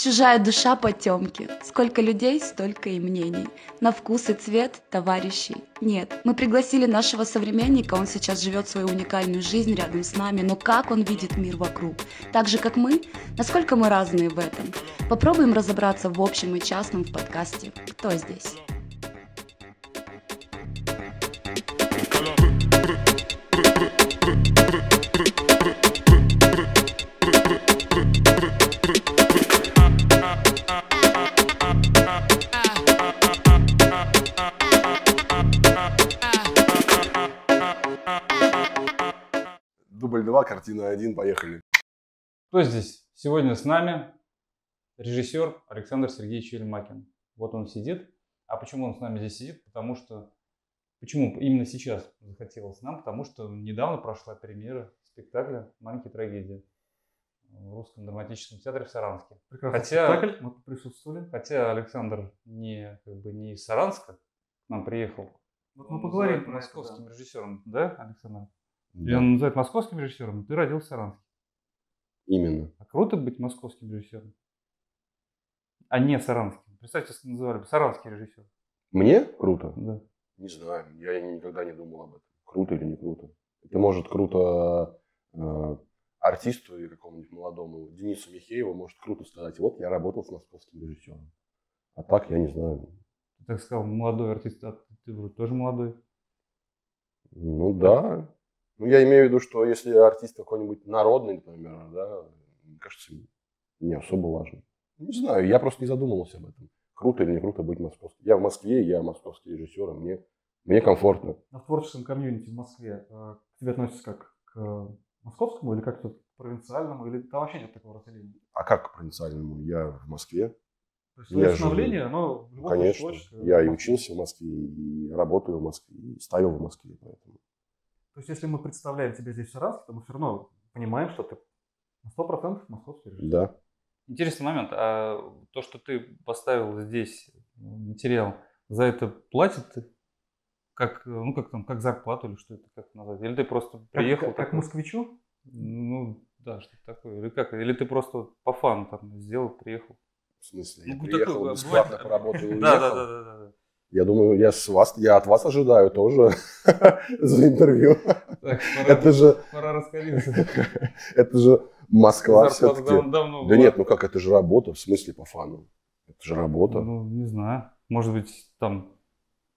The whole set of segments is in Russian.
Чужая душа потемки. Сколько людей, столько и мнений. На вкус и цвет товарищей нет. Мы пригласили нашего современника, он сейчас живет свою уникальную жизнь рядом с нами, но как он видит мир вокруг? Так же, как мы? Насколько мы разные в этом? Попробуем разобраться в общем и частном в подкасте «Кто здесь?». 2, картина 1, поехали. Кто здесь сегодня с нами? Режиссер Александр Сергеевич Ельмакин. Вот он сидит. А почему он с нами здесь сидит? Потому что... Почему именно сейчас захотелось нам? Потому что недавно прошла премьера спектакля «Маленькие трагедии» в Русском драматическом театре в Саранске. Прекрасный хотя, спектакль, мы присутствовали. Хотя Александр не, как бы, не из Саранска к нам приезжал. Вот мы поговорим про это. да. режиссером, да, Александр? Да. И он называет московским режиссером, ты родился в Саранске. Именно. А круто быть московским режиссером, а не саранским. Представьте, если называли бы саранский режиссер. Мне круто? Да. Не знаю, я никогда не думал об этом. Круто или не круто. Это может круто э, артисту или какому-нибудь молодому, Денису Михееву, может круто сказать, вот я работал с московским режиссером. А так я не знаю. Ты так сказал, молодой артист, а ты вроде тоже молодой. Ну да, ну, я имею в виду, что если артист какой-нибудь народный, например, да, мне кажется, не особо важно. Не знаю, я просто не задумывался об этом. Круто или не круто быть московским. Я в Москве, я московский режиссер, и мне, мне комфортно. А в творческом комьюнити в Москве э, к тебе относятся как к московскому или как-то провинциальному, или там вообще нет такого разделения? А как к провинциальному? Я в Москве. То есть я становление, оно ну, в любом Конечно. я и учился в Москве, и работаю в Москве, и ставил в Москве. Поэтому. То есть, если мы представляем тебе здесь Шаранский, то мы все равно понимаем, что ты на 100% московский режиссер. Да. Интересный момент. А то, что ты поставил здесь материал, за это платят как, ну, как, там, как зарплату или что это как назвать? Или ты просто приехал... Как, как, как москвичу? Ну, да, что-то такое. Или как? Или ты просто по фану там сделал, приехал? В смысле? Я ну, приехал, такой, бесплатно бывает. поработал и уехал? Да, да, да, да. Я думаю, я с вас, я от вас ожидаю тоже за интервью. это же пора раскалиться. это же Москва все-таки. да нет, ну как это же работа, в смысле по фану. Это же работа. Ну не знаю, может быть там.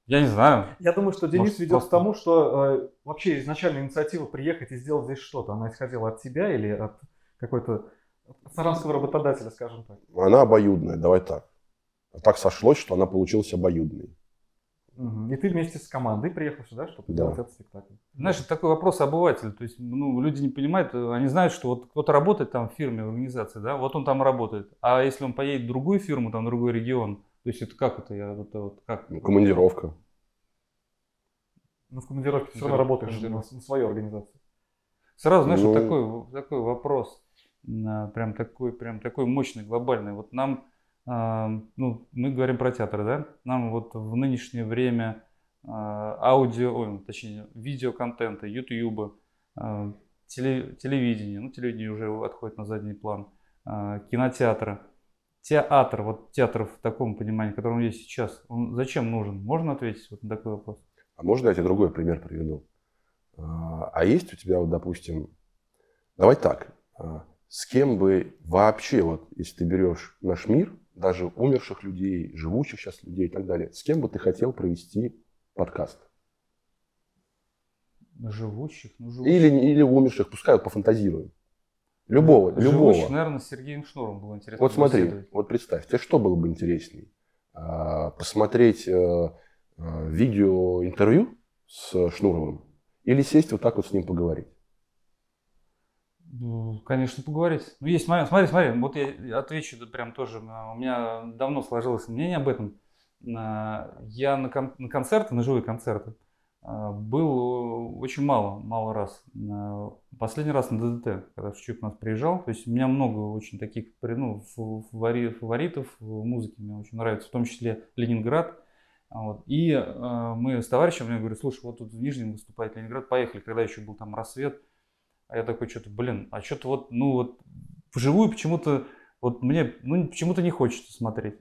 Я не знаю. Я думаю, что Денис может, ведет просто... к тому, что э, вообще изначально инициатива приехать и сделать здесь что-то, она исходила от тебя или от какой-то саранского работодателя, скажем так. Она обоюдная, давай так. А так сошлось, что она получилась обоюдной. И ты вместе с командой приехал сюда, чтобы да. делать этот спектакль. Знаешь, такой вопрос обывателя. То есть, ну, люди не понимают, э, они знают, что вот кто-то работает там в фирме, в организации, да, вот он там работает. А если он поедет в другую фирму, там, в другой регион, то есть это как это? Я, это вот как? Ну, командировка. Ну, в командировке все равно работаешь на, на свою организацию. Сразу, знаешь, ну... вот такой, такой вопрос, а, прям такой, прям такой мощный, глобальный. Вот нам а, ну, мы говорим про театр, да? Нам вот в нынешнее время а, аудио, ой, ну, точнее, видеоконтента, ютуба, теле, телевидения, ну, телевидение уже отходит на задний план, а, кинотеатра, театр, вот театр в таком понимании, в котором есть сейчас, он зачем нужен? Можно ответить вот на такой вопрос? А можно я тебе другой пример приведу? А есть у тебя, вот, допустим, давай так, с кем бы вообще, вот если ты берешь наш мир, даже умерших людей, живущих сейчас людей и так далее. С кем бы ты хотел провести подкаст? Ну, живущих? Ну, живущих. Или, или умерших, пускай вот пофантазируем. Любого, Живущих, любого. наверное, с Сергеем Шнуром было интересно. Вот смотри, вот представь, тебе что было бы интереснее? А, посмотреть э, э, видео интервью с Шнуровым или сесть вот так вот с ним поговорить? Конечно, поговорить. Ну, есть момент. Смотри, смотри, вот я отвечу прям тоже. У меня давно сложилось мнение об этом. Я на, кон- на концерты, на живые концерты, а, был э, очень мало, мало раз. Последний раз на ДДТ, когда Шучук у нас приезжал. То есть у меня много очень таких ну, фаворитов в музыке. Мне очень нравится, в том числе Ленинград. А, вот. И э, мы с товарищем, я говорю, слушай, вот тут в Нижнем выступает Ленинград, поехали, когда еще был там рассвет – а я такой что-то, блин, а что-то вот, ну вот, вживую почему-то, вот мне, ну почему-то не хочется смотреть.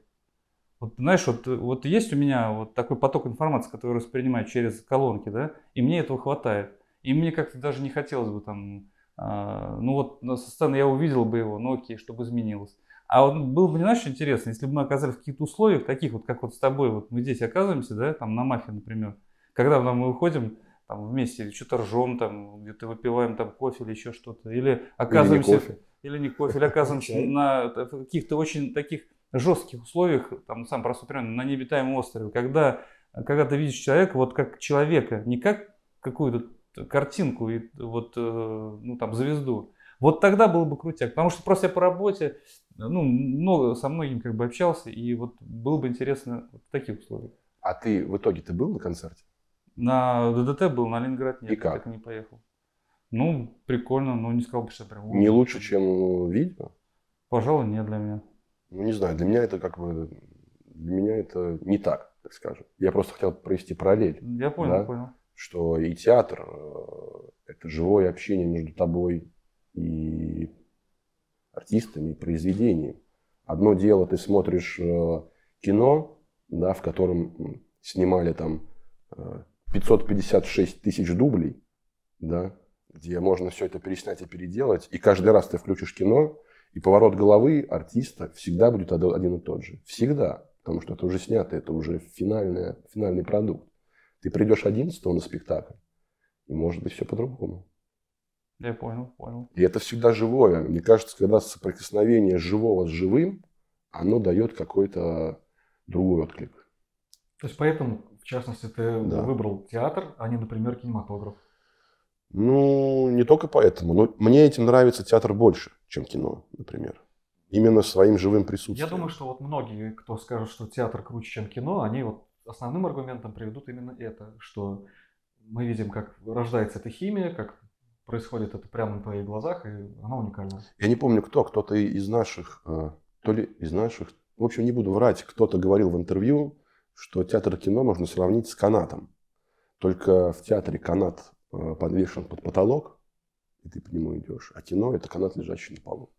Вот знаешь, вот, вот есть у меня вот такой поток информации, который воспринимаю через колонки, да, и мне этого хватает. И мне как-то даже не хотелось бы там, э, ну вот со стороны я увидел бы его, ну окей, чтобы изменилось. А вот было бы не иначе интересно, если бы мы оказались в каких-то условиях, таких вот, как вот с тобой, вот мы здесь оказываемся, да, там на Махе, например, когда мы выходим там вместе что-то ржем, там где-то выпиваем там кофе или еще что-то, или оказываемся или не кофе, или, не кофе, или оказываемся на каких-то очень таких жестких условиях, там сам простой пример, на необитаемом острове, когда когда ты видишь человека вот как человека, не как какую-то картинку и вот э, ну там звезду, вот тогда было бы крутяк, потому что просто я по работе ну много со многими как бы общался и вот было бы интересно в таких условиях. А ты в итоге ты был на концерте? На ДДТ был, на Ленинград нет, и как? так и не поехал. Ну, прикольно, но не сказал бы, что прям... Не лучше, чем ну, видео? Пожалуй, нет для меня. Ну, не знаю, для меня это как бы... Для меня это не так, так скажем. Я просто хотел провести параллель. Я понял, да? понял. Что и театр э, – это живое общение между тобой и артистами, и произведением. Одно дело, ты смотришь э, кино, да, в котором снимали там э, 556 тысяч дублей, да, где можно все это переснять и переделать. И каждый раз ты включишь кино, и поворот головы артиста всегда будет один и тот же. Всегда. Потому что это уже снято, это уже финальное, финальный продукт. Ты придешь 11 на спектакль, и может быть все по-другому. Я понял, понял. И это всегда живое. Мне кажется, когда соприкосновение живого с живым, оно дает какой-то другой отклик. То есть поэтому в частности, ты да. выбрал театр, а не, например, кинематограф. Ну, не только поэтому. Но мне этим нравится театр больше, чем кино, например. Именно своим живым присутствием. Я думаю, что вот многие, кто скажут, что театр круче, чем кино, они вот основным аргументом приведут именно это, что мы видим, как рождается эта химия, как происходит это прямо на твоих глазах, и она уникальна. Я не помню, кто, кто-то из наших, э, то ли из наших, в общем, не буду врать, кто-то говорил в интервью, что театр кино можно сравнить с канатом. Только в театре канат э, подвешен под потолок, и ты по нему идешь. А кино – это канат, лежащий на полу.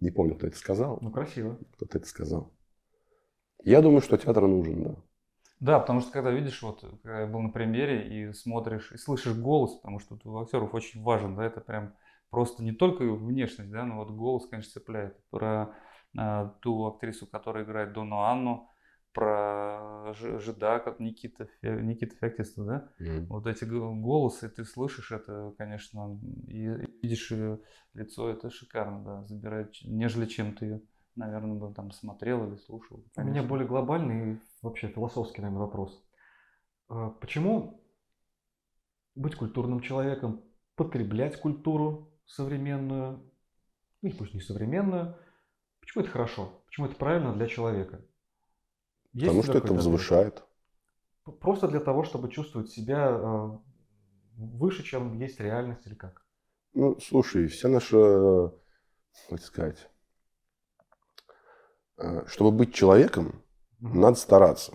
Не помню, кто это сказал. Ну, красиво. Кто-то это сказал. Я думаю, что театр нужен, да. Да, потому что когда видишь, вот когда я был на премьере и смотришь, и слышишь голос, потому что у актеров очень важен, да, это прям просто не только внешность, да, но вот голос, конечно, цепляет. Про э, ту актрису, которая играет Дону Анну, про Жида, как Никита, Никита Феоктистов, да? Mm. Вот эти голосы, ты слышишь это, конечно, и видишь ее э, лицо, это шикарно, да, забирает, нежели чем ты наверное, бы там смотрел или слушал. Конечно. У меня более глобальный и вообще философский, наверное, вопрос. А почему быть культурным человеком, потреблять культуру современную, или ну, пусть не современную, почему это хорошо, почему это правильно для человека? Есть Потому что это возвышает. Просто для того, чтобы чувствовать себя а, выше, чем есть реальность или как? Ну, слушай, вся наша, как сказать, э, чтобы быть человеком, mm-hmm. надо стараться.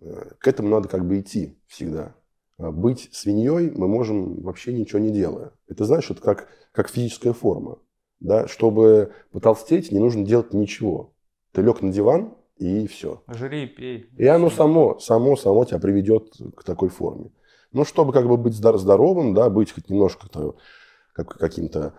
Э, к этому надо как бы идти всегда. А быть свиньей мы можем вообще ничего не делая. Это, знаешь, это как, как физическая форма. Да? Чтобы потолстеть, не нужно делать ничего. Ты лег на диван, и все. Жри и пей. И оно само, само, само тебя приведет к такой форме. Ну, чтобы как бы быть здоровым, да, быть хоть немножко как, каким-то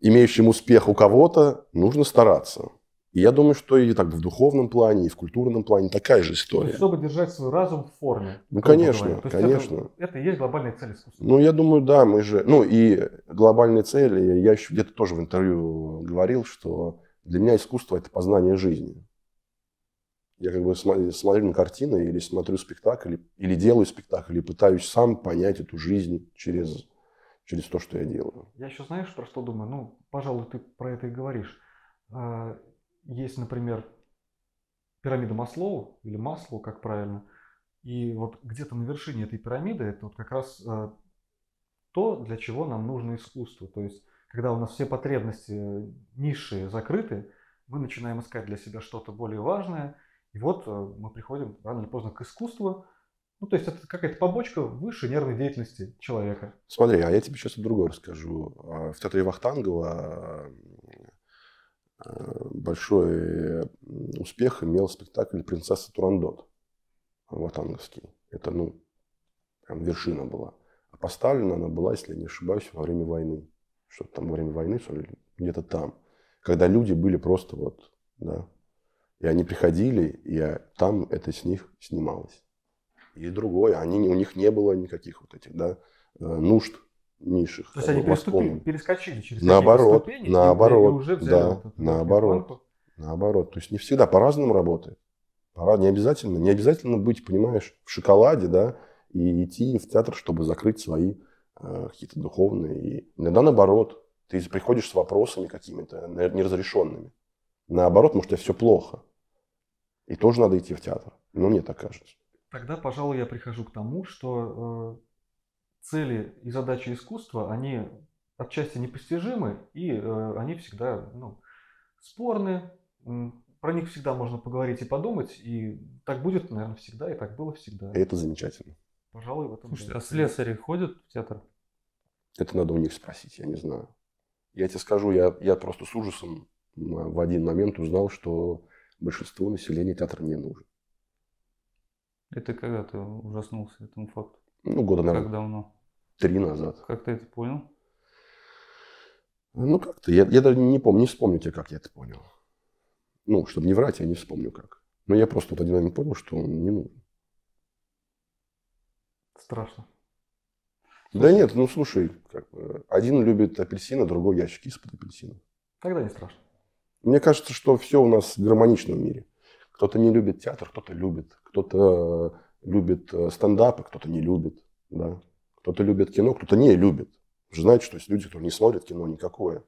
имеющим успех у кого-то, нужно стараться. И я думаю, что и так в духовном плане, и в культурном плане такая же ну, история. Есть, чтобы держать свой разум в форме. Ну, конечно, конечно. Это, это и есть глобальная цель искусства. Ну, я думаю, да, мы же... Ну, и глобальные цели, я еще где-то тоже в интервью говорил, что для меня искусство – это познание жизни. Я как бы смотрю на картины или смотрю спектакль, или делаю спектакль, или пытаюсь сам понять эту жизнь через, через то, что я делаю. Я еще знаешь, про что думаю? Ну, пожалуй, ты про это и говоришь. А, есть, например, пирамида Маслоу, или Маслоу, как правильно. И вот где-то на вершине этой пирамиды это вот как раз а, то, для чего нам нужно искусство. То есть, когда у нас все потребности э, низшие закрыты, мы начинаем искать для себя что-то более важное – и вот э, мы приходим рано или поздно к искусству. Ну, то есть это какая-то побочка выше нервной деятельности человека. Смотри, а я тебе сейчас о другом расскажу. А, в театре Вахтангова э, большой успех имел спектакль «Принцесса Турандот» вахтанговский. Это, ну, прям вершина была. А поставлена она была, если я не ошибаюсь, во время войны. Что-то там во время войны, что ли, где-то там. Когда люди были просто вот, да, и они приходили, и я, там это с них снималось. И другое, они, у них не было никаких вот этих да, э, нужд низших. То есть они переступили, перескочили через наоборот, ступени, наоборот, и уже взяли да, вот наоборот, банку. наоборот. То есть не всегда по-разному работает. Пора не обязательно, не обязательно быть, понимаешь, в шоколаде, да, и идти в театр, чтобы закрыть свои э, какие-то духовные. И иногда наоборот, ты приходишь с вопросами какими-то неразрешенными. Наоборот, может, у тебя все плохо. И тоже надо идти в театр. Ну, мне так кажется. Тогда, пожалуй, я прихожу к тому, что э, цели и задачи искусства, они отчасти непостижимы, и э, они всегда ну, спорны. Про них всегда можно поговорить и подумать, и так будет, наверное, всегда, и так было всегда. это замечательно. Пожалуй, в этом Слушайте, да. а слесари ходят в театр? Это надо у них спросить, я не знаю. Я тебе скажу, я, я просто с ужасом в один момент узнал, что большинству населения театр не нужен. Это когда ты ужаснулся этому факту? Ну, года, наверное, как давно? три назад. Как ты это понял? Ну, как-то. Я, я даже не помню, не вспомню тебе, как я это понял. Ну, чтобы не врать, я не вспомню как. Но я просто вот один момент понял, что он не нужен. Страшно. Да слушай. нет, ну слушай, как бы, один любит апельсина, другой ящики из-под апельсина. Тогда не страшно. Мне кажется, что все у нас гармонично в мире. Кто-то не любит театр, кто-то любит. Кто-то любит э, стендапы, а кто-то не любит. Да? Кто-то любит кино, кто-то не любит. Вы же знаете, что есть люди, которые не смотрят кино никакое.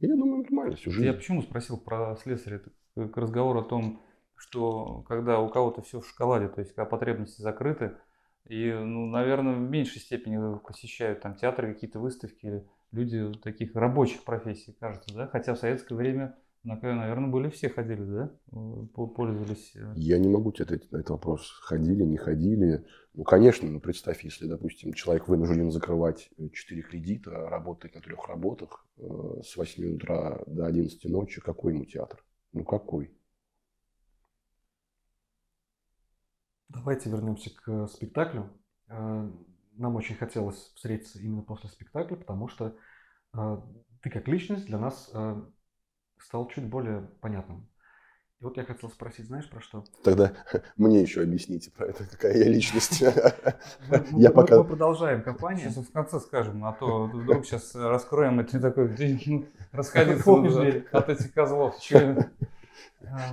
И я думаю, нормально всю жизнь. Я почему спросил про слесаря? Это к разговору о том, что когда у кого-то все в шоколаде, то есть когда потребности закрыты, и, ну, наверное, в меньшей степени посещают там театры, какие-то выставки, люди таких рабочих профессий, кажется, да? Хотя в советское время наверное, были все ходили, да? Э, пользовались. Э. Я не могу тебе ответить на этот вопрос. Ходили, не ходили. Ну, конечно, ну, представь, если, допустим, человек вынужден закрывать 4 э, кредита, работать на трех работах э, с 8 утра до 11 ночи, какой ему театр? Ну, какой? Давайте вернемся к спектаклю. Нам очень хотелось встретиться именно после спектакля, потому что ты как личность для нас стал чуть более понятным. И вот я хотел спросить, знаешь, про что? Тогда мне еще объясните про это, какая я личность. Мы продолжаем компанию. в конце скажем, а то вдруг сейчас раскроем, это не такой ну, расходиться от этих козлов. А.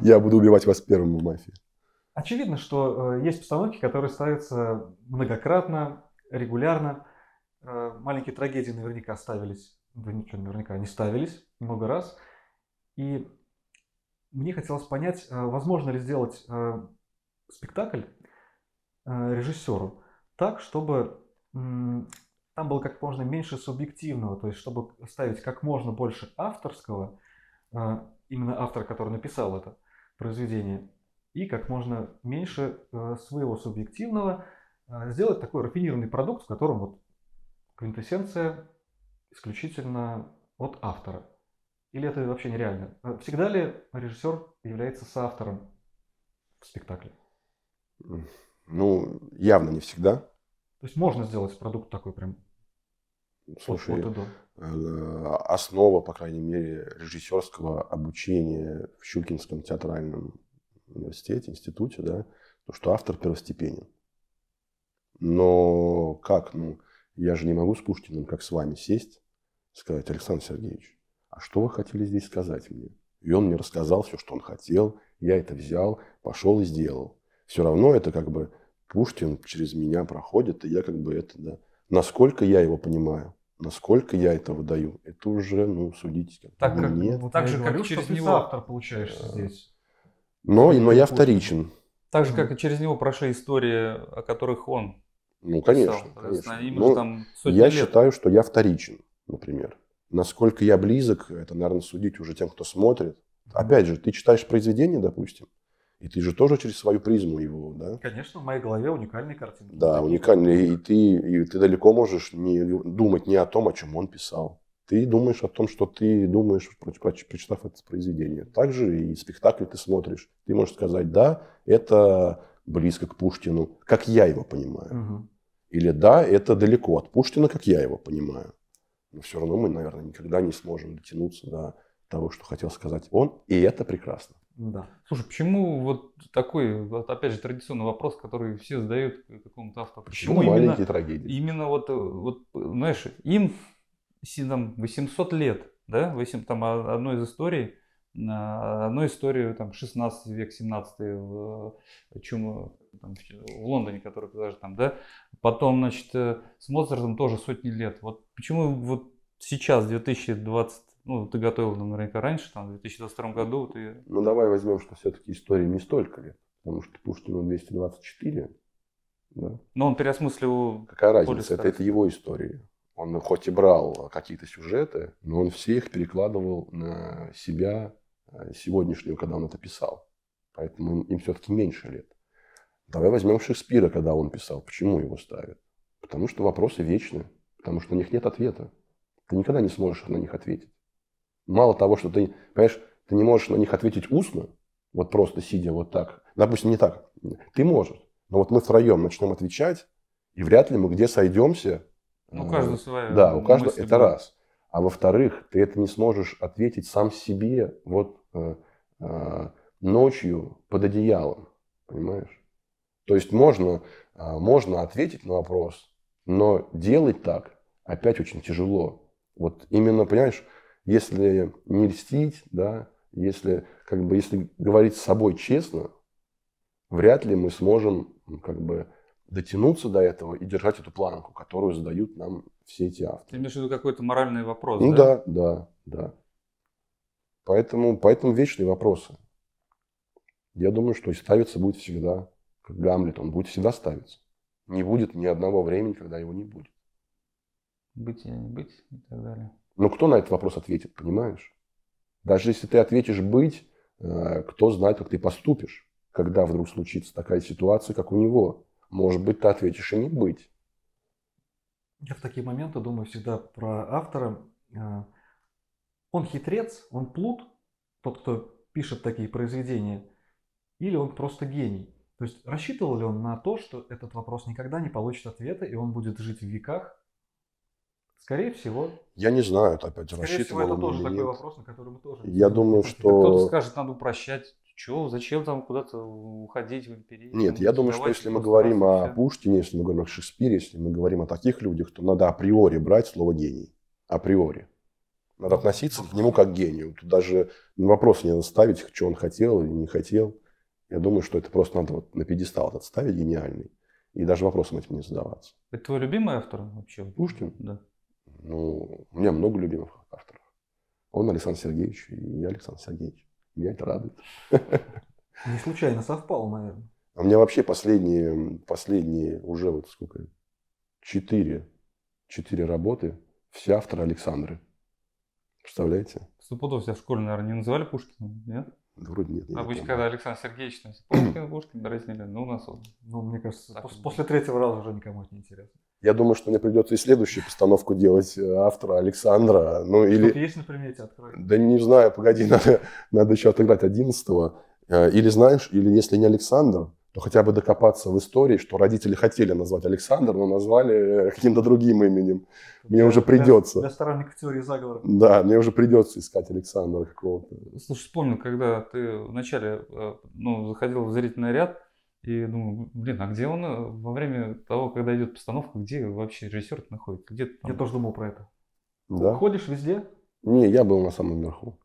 Я буду убивать вас первым в мафии. Очевидно, что э, есть постановки, которые ставятся многократно, регулярно. Э, маленькие трагедии наверняка ставились, да ничего наверняка, не ставились много раз – и мне хотелось понять, э, возможно ли сделать э, спектакль э, режиссеру так, чтобы там было как можно меньше субъективного, то есть чтобы ставить как можно больше авторского, именно автора, который написал это произведение, и как можно меньше своего субъективного, сделать такой рафинированный продукт, в котором вот квинтэссенция исключительно от автора. Или это вообще нереально? А всегда ли режиссер является соавтором в спектакле? Ну, явно не всегда. То есть можно сделать продукт такой прям Слушай, вот, вот э, основа, по крайней мере, режиссерского обучения в Щукинском театральном университете, институте, да, то, что автор первостепенен. Но как? Ну, я же не могу с Пушкиным, как с вами, сесть сказать, Александр Сергеевич, а что вы хотели здесь сказать мне? И он мне рассказал все, что он хотел, я это взял, пошел и сделал. Все равно это как бы Пушкин через меня проходит, и я как бы это, да. Насколько я его понимаю, насколько я это выдаю, это уже, ну, судить. Так, как, нет. Вот так же, говорю, как через него автор получаешься а, здесь. Но, но я вторичен. Так же, как и через него прошли истории, о которых он ну, конечно. Писал. конечно. Но ну, там я лет. считаю, что я вторичен, например. Насколько я близок, это, наверное, судить уже тем, кто смотрит. Опять же, ты читаешь произведение, допустим, и ты же тоже через свою призму его, да? Конечно, в моей голове уникальные картинки. Да, уникальные. И ты, и ты далеко можешь не думать не о том, о чем он писал. Ты думаешь о том, что ты думаешь, прочитав это произведение. Также и спектакль ты смотришь. Ты можешь сказать, да, это близко к Пушкину, как я его понимаю. Угу. Или да, это далеко от Пушкина, как я его понимаю но все равно мы, наверное, никогда не сможем дотянуться до того, что хотел сказать он, и это прекрасно. Ну да. Слушай, почему вот такой, вот опять же, традиционный вопрос, который все задают какому-то автору? Почему, почему маленькие именно, трагедии? Именно вот, э, вот, знаешь, им там 800 лет, да, 8, там одной из историй, одну историю, там, 16 век, 17 в, э, чем, там, в Лондоне, который даже там, да, потом, значит, э, с Моцартом тоже сотни лет. Вот почему вот сейчас, 2020, ну, ты готовил там наверняка раньше, там, в 2022 году ты... Ну, давай возьмем, что все-таки истории не столько лет, потому что Пушкину 224, да. Но он переосмыслил... Какая разница, это, это его история. Он хоть и брал какие-то сюжеты, но он все их перекладывал на себя, Э, сегодняшнего, когда он это писал. Поэтому им, им все-таки меньше лет. Давай возьмем Шекспира, когда он писал. Почему его ставят? Потому что вопросы вечны. Потому что на них нет ответа. Ты никогда не сможешь на них ответить. Мало того, что ты, понимаешь, ты не можешь на них ответить устно, вот просто сидя вот так. Допустим, не так. Ты можешь. Но вот мы втроем начнем отвечать, и вряд ли мы где сойдемся. У каждого э, своя. Да, у каждого это будет. раз. А во-вторых, ты это не сможешь ответить сам себе вот э, э, ночью под одеялом. Понимаешь? То есть можно, э, можно ответить на вопрос, но делать так опять очень тяжело. Вот именно, понимаешь, если не льстить, да, если, как бы, если говорить с собой честно, вряд ли мы сможем как бы, дотянуться до этого и держать эту планку, которую задают нам все эти авторы. Ты имеешь в виду какой-то моральный вопрос? Ну да, да, да. да. Поэтому, поэтому вечные вопросы. Я думаю, что и ставиться будет всегда, как Гамлет, он будет всегда ставиться. Не будет ни одного времени, когда его не будет. Быть или не быть и так далее. Ну кто на этот вопрос ответит, понимаешь? Даже если ты ответишь «быть», э, кто знает, как ты поступишь, когда вдруг случится такая ситуация, как у него. Может быть, ты ответишь и не «быть». Я в такие моменты думаю всегда про автора. Э, он хитрец, он плут, тот, кто пишет такие произведения, или он просто гений. То есть рассчитывал ли он на то, что этот вопрос никогда не получит ответа, и он будет жить в веках? Скорее всего. Я не знаю, опять Скорее рассчитывал. Всего, это тоже такой нет. вопрос, на который мы тоже. Я думаю, что. Кто-то скажет, надо упрощать чего, зачем там куда-то уходить в империю? Нет, я думаю, что если мы говорим о Пушкине, если мы говорим о Шекспире, если мы говорим о таких людях, то надо априори брать слово гений. Априори. Надо относиться к нему как к гению. Тут даже вопрос не надо ставить, что он хотел или не хотел. Я думаю, что это просто надо вот на пьедестал этот ставить гениальный. И даже вопросом этим не задаваться. Это твой любимый автор вообще? Пушкин? Да. Ну, у меня много любимых авторов. Он Александр Сергеевич, и я Александр Сергеевич. Я это радует. Не случайно совпало, наверное. А у меня вообще последние, последние уже вот сколько, четыре, четыре работы, все авторы Александры. Представляете? Стопудов себя в школе, наверное, не называли Пушкиным, нет? Да вроде нет. А обычно, когда Александр Сергеевич, Пушкин, Пушкин дразнили, ну у нас он. Ну, мне кажется, так, после третьего раза уже никому это не интересно. Я думаю, что мне придется и следующую постановку делать э, автора Александра. Ну, или... Что-то есть на примете, открой. Да не знаю, погоди, надо, надо еще отыграть 11 -го. Э, или знаешь, или если не Александр, то ну, хотя бы докопаться в истории, что родители хотели назвать Александр, но назвали каким-то другим именем. Мне для, уже придется. Для, для сторонников теории заговора. Да, мне уже придется искать Александра какого-то. Слушай, вспомнил, когда ты вначале э, ну, заходил в зрительный ряд, и думаю, блин, а где он э, во время того, когда идет постановка, где вообще режиссер находится? Где Я тоже думал про это. Да? Ходишь везде? Не, я был на самом верху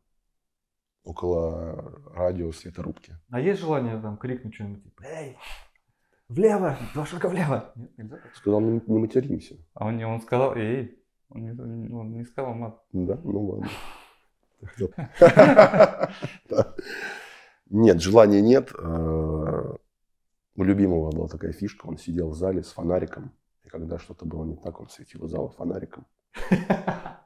около радио светорубки. А есть желание там крикнуть что-нибудь типа «Эй, влево, два шага влево!» Нет, нельзя так? Сказал, не, не материмся. А он, не, он сказал «Эй», он не, он не сказал мат. Да, ну ладно. Нет, желания нет. Э, у любимого была такая фишка, он сидел в зале с фонариком, и когда что-то было не так, он светил зал фонариком.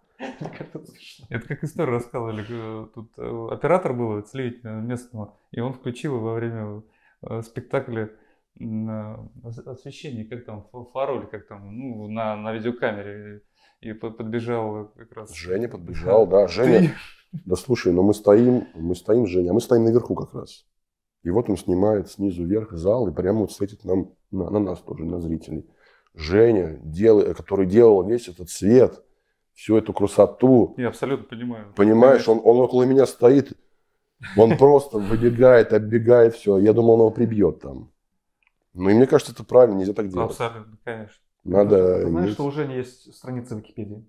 Это как историю рассказывали. Э, тут э, оператор был, целитель э, местного, и он включил во время спектакля освещение, как там, фароль, как там, ну, на, на видеокамере. И подбежал как раз. Женя подбежал, да. Женя, да слушай, но мы стоим, мы стоим, Женя, а мы стоим наверху как раз. И вот он снимает снизу вверх зал и прямо вот светит нам, на, на нас тоже, на зрителей. Женя, дел, который делал весь этот свет, всю эту красоту. Я абсолютно понимаю. Понимаешь, он, он около меня стоит, он просто выбегает, оббегает все. Я думал, он его прибьет там. Ну и мне кажется, это правильно, нельзя так делать. Абсолютно, конечно. Надо... знаешь, что у Жени есть страница Википедии?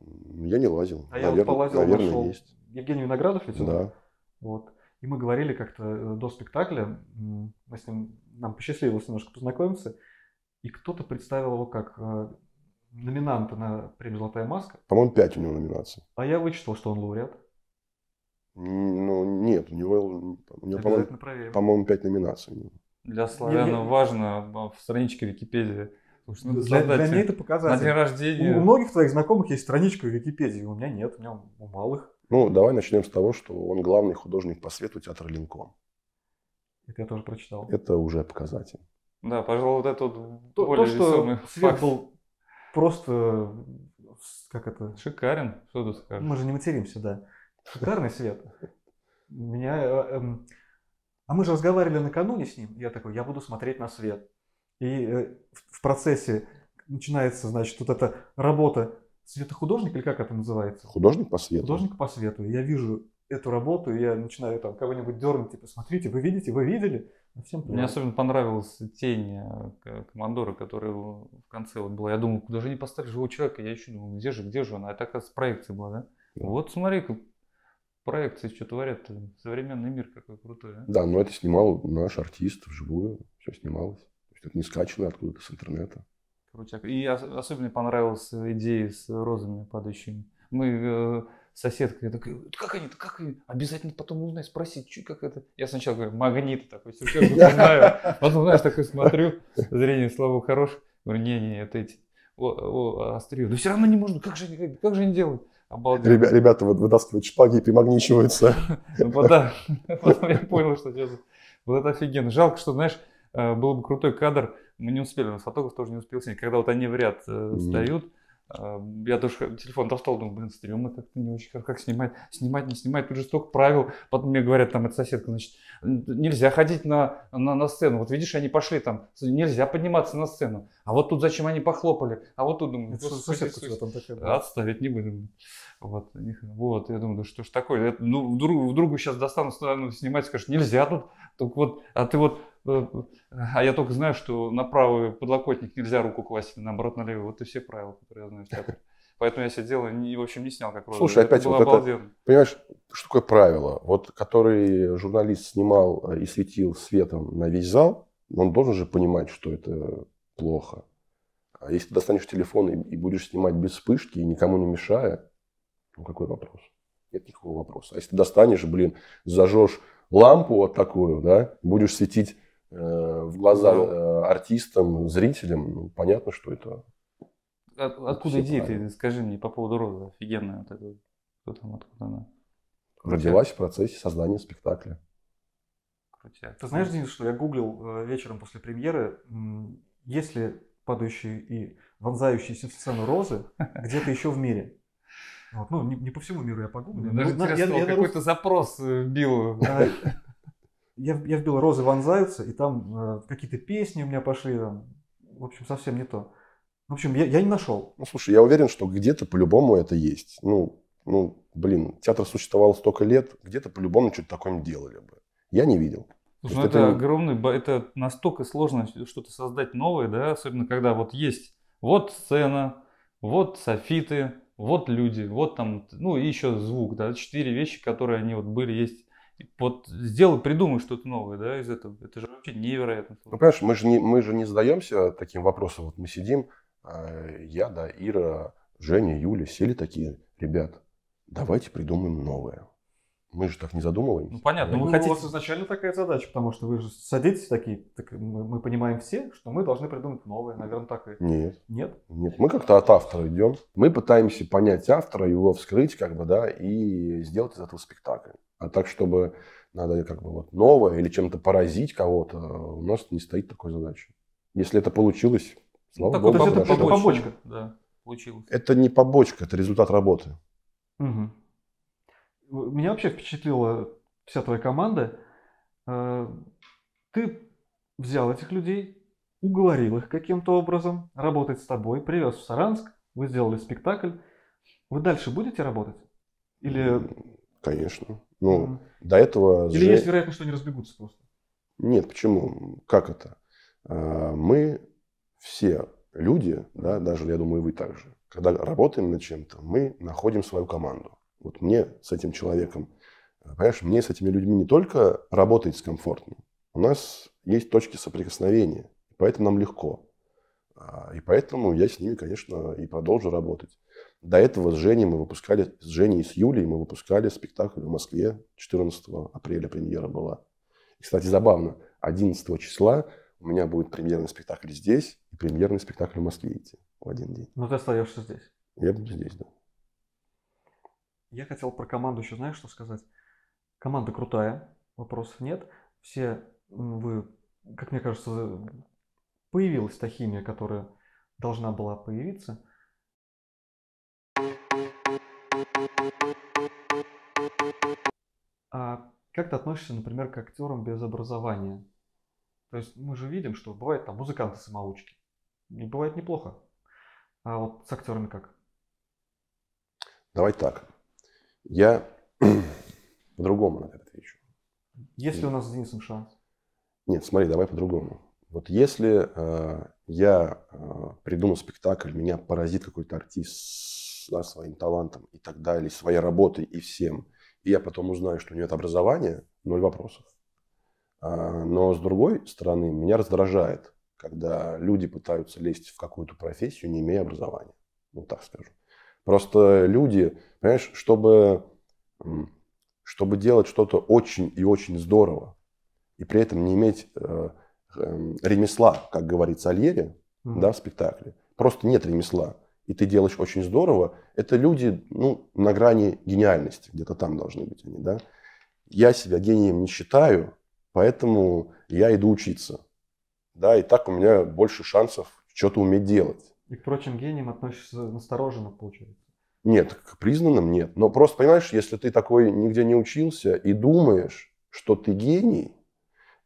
Я не лазил. А я вот полазил, наверное, нашел есть. Евгений Виноградов ведь? Да. Вот. И мы говорили как-то э, до спектакля, мы с ним, нам посчастливилось немножко познакомиться, и кто-то представил его как э, Номинанта на премию «Золотая маска». По-моему, 5 у него номинаций. А я вычитал, что он лауреат. Ну, нет, у него, у него по-моему, по-моему, 5 номинаций. Для славян я... важно а, в страничке Википедии ну, для, для меня это показатель. На день рождения. У, у многих твоих знакомых есть страничка в Википедии, у меня нет, у меня у малых. Ну, давай начнем с того, что он главный художник по свету театра Линком. Это я тоже прочитал. Это уже показатель. Да, пожалуй, вот это вот то, более то, что свет был просто, э, как это... Шикарен, что тут скажешь. Мы же не материмся, да. Шикарный свет. Меня... Э, эм... А мы же разговаривали накануне с ним. Я такой, я буду смотреть на свет. И э, в процессе начинается, значит, вот эта работа светохудожник, или как это называется? Художник по свету. Художник по свету. Я вижу эту работу, и я начинаю там кого-нибудь дернуть, типа, смотрите, вы видите, вы видели? Ну, всем Мне особенно понравилась тень э, командора, которая в конце вот была. Я думал, куда же они поставили живого человека? Я еще думал, где же, где же она? А это, оказывается, проекция была, да? да. Вот смотри, как проекции что творят. Э, современный мир какой крутой. А? Да, но это снимал наш артист вживую. Все снималось. То есть это не скачано откуда-то с интернета. Крутяк. И особенно понравилась идея с розами падающими. Мы э, соседка, я такой, как они, как они, обязательно потом узнай, спросить, что как это. Я сначала говорю, магнит такой, совершенно не знаю. Потом, знаешь, такой смотрю, зрение, слава хорош. Говорю, не-не, это эти, о, о, острие. Да все равно не можно, как же они, как, же они делают? Обалдеть. Ребя, ребята вытаскивают шпаги и примагничиваются. Ну, да, потом я понял, что сейчас вот это офигенно. Жалко, что, знаешь, э, был бы крутой кадр, мы не успели, у нас фотограф тоже не успел снять, когда вот они в ряд э, встают, Эм, я даже телефон достал, думаю, блин, стрёмно как-то не очень, как снимать, снимать, не снимать, тут же столько правил. Потом мне говорят, там, это соседка, значит, нельзя ходить на, на, на сцену. Вот видишь, они пошли там, нельзя подниматься на сцену. А вот тут зачем они похлопали? А вот тут, думаю, это соседка тебя там такая была. Отставить не будем. Вот, вот, я думаю, да что ж такое? Я, ну, вдруг, вдруг сейчас достану, стану снимать, скажешь, нельзя тут. Так вот, а ты вот Э, а я только знаю, что на правый подлокотник нельзя руку класть, а наоборот, на левый. Вот и все правила, которые я знаю в театре. Поэтому я себе дело, в общем, не снял как розовый. Слушай, это опять вот обалденно. это, понимаешь, что такое правило? Вот, который журналист снимал э, и светил светом на весь зал, он должен же понимать, что это плохо. А если ты достанешь телефон и, и будешь снимать без вспышки, и никому не мешая, ну какой вопрос? Нет никакого вопроса. А если ты достанешь, блин, зажжешь лампу вот такую, да, будешь светить Э, в глаза ну, э, артистам, зрителям, ну, понятно, что это... От, откуда идея ты, скажи мне, по поводу розы, офигенная вот эта, кто там, откуда она? Родилась Крутяк. в процессе создания спектакля. Крутяк. Ты знаешь, Денис, что я гуглил э, вечером после премьеры, есть ли падающие и вонзающиеся в сцену розы где-то еще в мире? Вот, ну, не, не по всему миру я погуглил. Даже ну, интересно, я, я, какой-то рус... запрос бил. Я, я вбил «Розы вонзаются», и там э, какие-то песни у меня пошли, там, в общем, совсем не то. В общем, я, я не нашел. Ну, слушай, я уверен, что где-то по-любому это есть. Ну, ну, блин, театр существовал столько лет, где-то по-любому что-то такое делали бы. Я не видел. Слушай, ну, это, это огромный, это настолько сложно что-то создать новое, да, особенно когда вот есть вот сцена, вот софиты, вот люди, вот там, ну и еще звук, да, четыре вещи, которые они вот были, есть вот сделай, придумай что-то новое, да, из этого. Это же вообще невероятно. Ну, понимаешь, мы же не, мы же не сдаемся таким вопросом. Вот мы сидим, а, я, да, Ира, Женя, Юля сели такие, ребят, давайте придумаем новое. Мы же так не задумываемся. Ну, понятно. Вы ну, хотите... У вас изначально такая задача, потому что вы же садитесь такие, так мы, мы понимаем все, что мы должны придумать новое, наверное, так и... Нет. Нет? Нет, мы как-то от автора идем. Мы пытаемся понять автора, его вскрыть, как бы, да, и сделать из этого спектакль. А так, чтобы надо как бы вот новое или чем-то поразить кого-то, у нас не стоит такой задачи. Если это получилось, слава ну, богу, это, это побочка, да, получилось. Это не побочка, это результат работы. Угу. Меня вообще впечатлила вся твоя команда. Э, ты взял этих людей, уговорил их каким-то образом работать с тобой, привез в Саранск, вы сделали спектакль. Вы дальше будете работать? Или... Конечно. Ну, mm. до этого... Или же... есть вероятность, что они разбегутся просто? Нет, почему? Как это? А, мы все люди, да, даже, я думаю, вы также, когда работаем над чем-то, мы находим свою команду. Вот мне с этим человеком, понимаешь, мне с этими людьми не только работать комфортно, у нас есть точки соприкосновения, поэтому нам легко. А, и поэтому я с ними, конечно, и продолжу работать. До этого с Женей мы выпускали, с Женей и с Юлей мы выпускали спектакль в Москве 14 апреля премьера была. И, кстати, забавно, 11 числа у меня будет премьерный спектакль здесь и премьерный спектакль в Москве идти в один день. Но ну, ты остаешься здесь? Я буду здесь, да. Я хотел про команду еще, знаешь, что сказать? Команда крутая, вопросов нет. Все вы, как мне кажется, появилась та химия, которая должна была появиться – а как ты относишься, например, к актерам без образования? То есть мы же видим, что бывает там музыканты-самоучки. И бывает неплохо. А вот с актерами как? Давай так. Я по-другому на это отвечу. Если Нет. у нас с Денисом шанс? Нет, смотри, давай по-другому. Вот если э, я э, придумал спектакль, меня поразит какой-то артист да, своим талантом и так далее, своей работой и всем, и я потом узнаю, что у него это образование, ноль вопросов. А, но с другой стороны, меня раздражает, когда люди пытаются лезть в какую-то профессию, не имея образования. Ну, так скажу. Просто люди, понимаешь, чтобы, чтобы делать что-то очень и очень здорово, и при этом не иметь э, э, ремесла, как говорится, альере, mm-hmm. да, в спектакле. Просто нет ремесла и ты делаешь очень здорово, это люди ну, на грани гениальности, где-то там должны быть они. Да? Я себя гением не считаю, поэтому я иду учиться. Да, и так у меня больше шансов что-то уметь делать. И к прочим гениям относишься настороженно, получается? Нет, к признанным нет. Но просто, понимаешь, если ты такой нигде не учился и думаешь, что ты гений,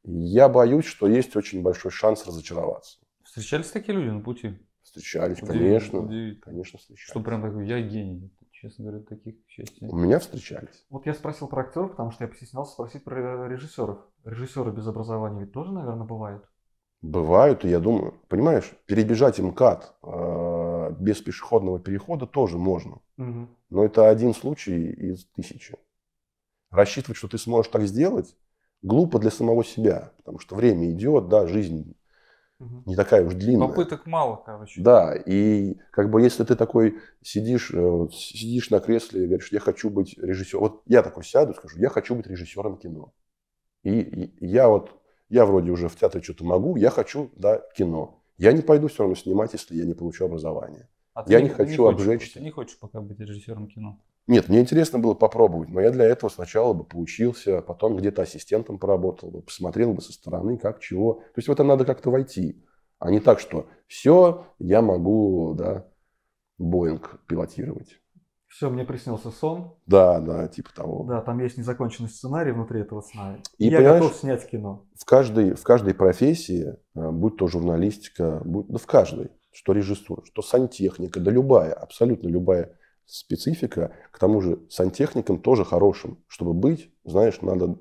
я боюсь, что есть очень большой шанс разочароваться. Встречались такие люди на пути? Встречались, конечно. Удивительно. Конечно, встречались. Что прям такой, я гений. Честно говоря, таких частей. У меня встречались. Вот я спросил про актеров, потому что я постеснялся спросить про режиссеров. Режиссеры без образования ведь тоже, наверное, бывают. Бывают, и я думаю, понимаешь, перебежать МКАД э, без пешеходного перехода тоже можно. Угу. Но это один случай из тысячи. Рассчитывать, что ты сможешь так сделать, глупо для самого себя, потому что время идет, да, жизнь не такая уж длинная. Попыток мало, короче. Да, и как бы если ты такой сидишь, э, сидишь на кресле и говоришь, я хочу быть режиссером, вот я такой сяду, и скажу, я хочу быть режиссером кино. И, и я вот, я вроде уже в театре что-то могу, я хочу, да, кино. Я не пойду все равно снимать, если я не получу образование. А я не, не хочу хочешь, обжечься. Ты не хочешь пока быть режиссером кино? Нет, мне интересно было попробовать, но я для этого сначала бы поучился, потом где-то ассистентом поработал бы, посмотрел бы со стороны, как, чего. То есть в это надо как-то войти, а не так, что все, я могу, да, Боинг пилотировать. Все, мне приснился сон. Да, да, типа того. Да, там есть незаконченный сценарий внутри этого сна. и я готов снять кино. В каждой, в каждой профессии, э, будь то журналистика, будь, да в каждой, что режиссура, что сантехника, да любая, абсолютно любая специфика. К тому же сантехникам тоже хорошим. Чтобы быть, знаешь, надо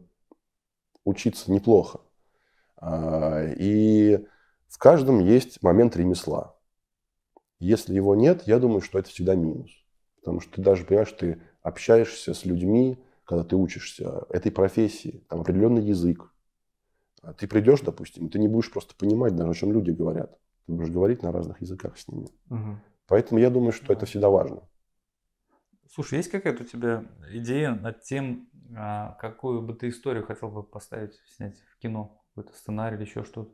учиться неплохо. А, и в каждом есть момент ремесла. Если его нет, я думаю, что это всегда минус. Потому что ты даже, понимаешь, ты общаешься с людьми, когда ты учишься этой профессии, там определенный язык. А ты придешь, допустим, ты не будешь просто понимать даже, о чем люди говорят. Ты будешь говорить на разных языках с ними. Угу. Поэтому я думаю, что да. это всегда важно. Слушай, есть какая-то у тебя идея над тем, а, какую бы ты историю хотел бы поставить, снять в кино? Какой-то сценарий или еще что-то?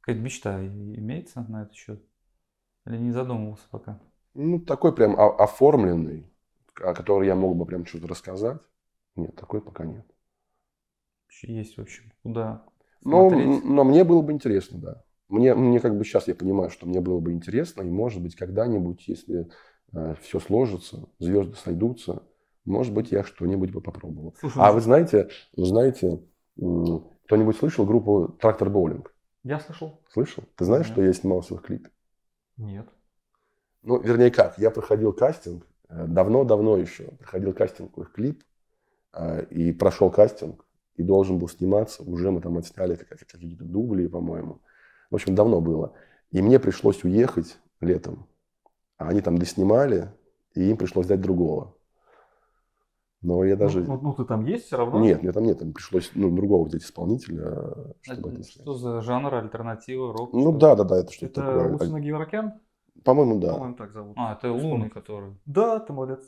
Какая-то мечта имеется на этот счет? Или не задумывался пока? Ну, такой прям оформленный, о котором я мог бы прям что-то рассказать. Нет, такой пока нет. Есть, в общем, куда но, но мне было бы интересно, да. Мне, мне как бы сейчас я понимаю, что мне было бы интересно, и может быть когда-нибудь, если Э, все сложится, звезды сойдутся, может быть, я что-нибудь бы попробовал. а ну вы знаете, вы знаете, кто-нибудь слышал группу «Трактор Боулинг»? Я слышал. Слышал? Ты знаешь, Нет. что я снимался в их Нет. Ну, вернее как, я проходил кастинг, э, давно-давно еще проходил кастинг в их клип, э, и прошел кастинг, и должен был сниматься, уже мы там отсняли какие-то дубли, по-моему. В общем, давно было. И мне пришлось уехать летом а они там доснимали, и им пришлось дать другого. Но я ну, даже... Ну, ну, ну ты там есть все равно? Нет, мне там нет. Там пришлось ну, другого взять исполнителя. А чтобы а, что за жанр, альтернатива, рок? Ну да, да, да, это что-то это такое. Лусина Геворкян? По-моему, да. По-моему, так зовут. А, это Луны, который. Да, ты молодец.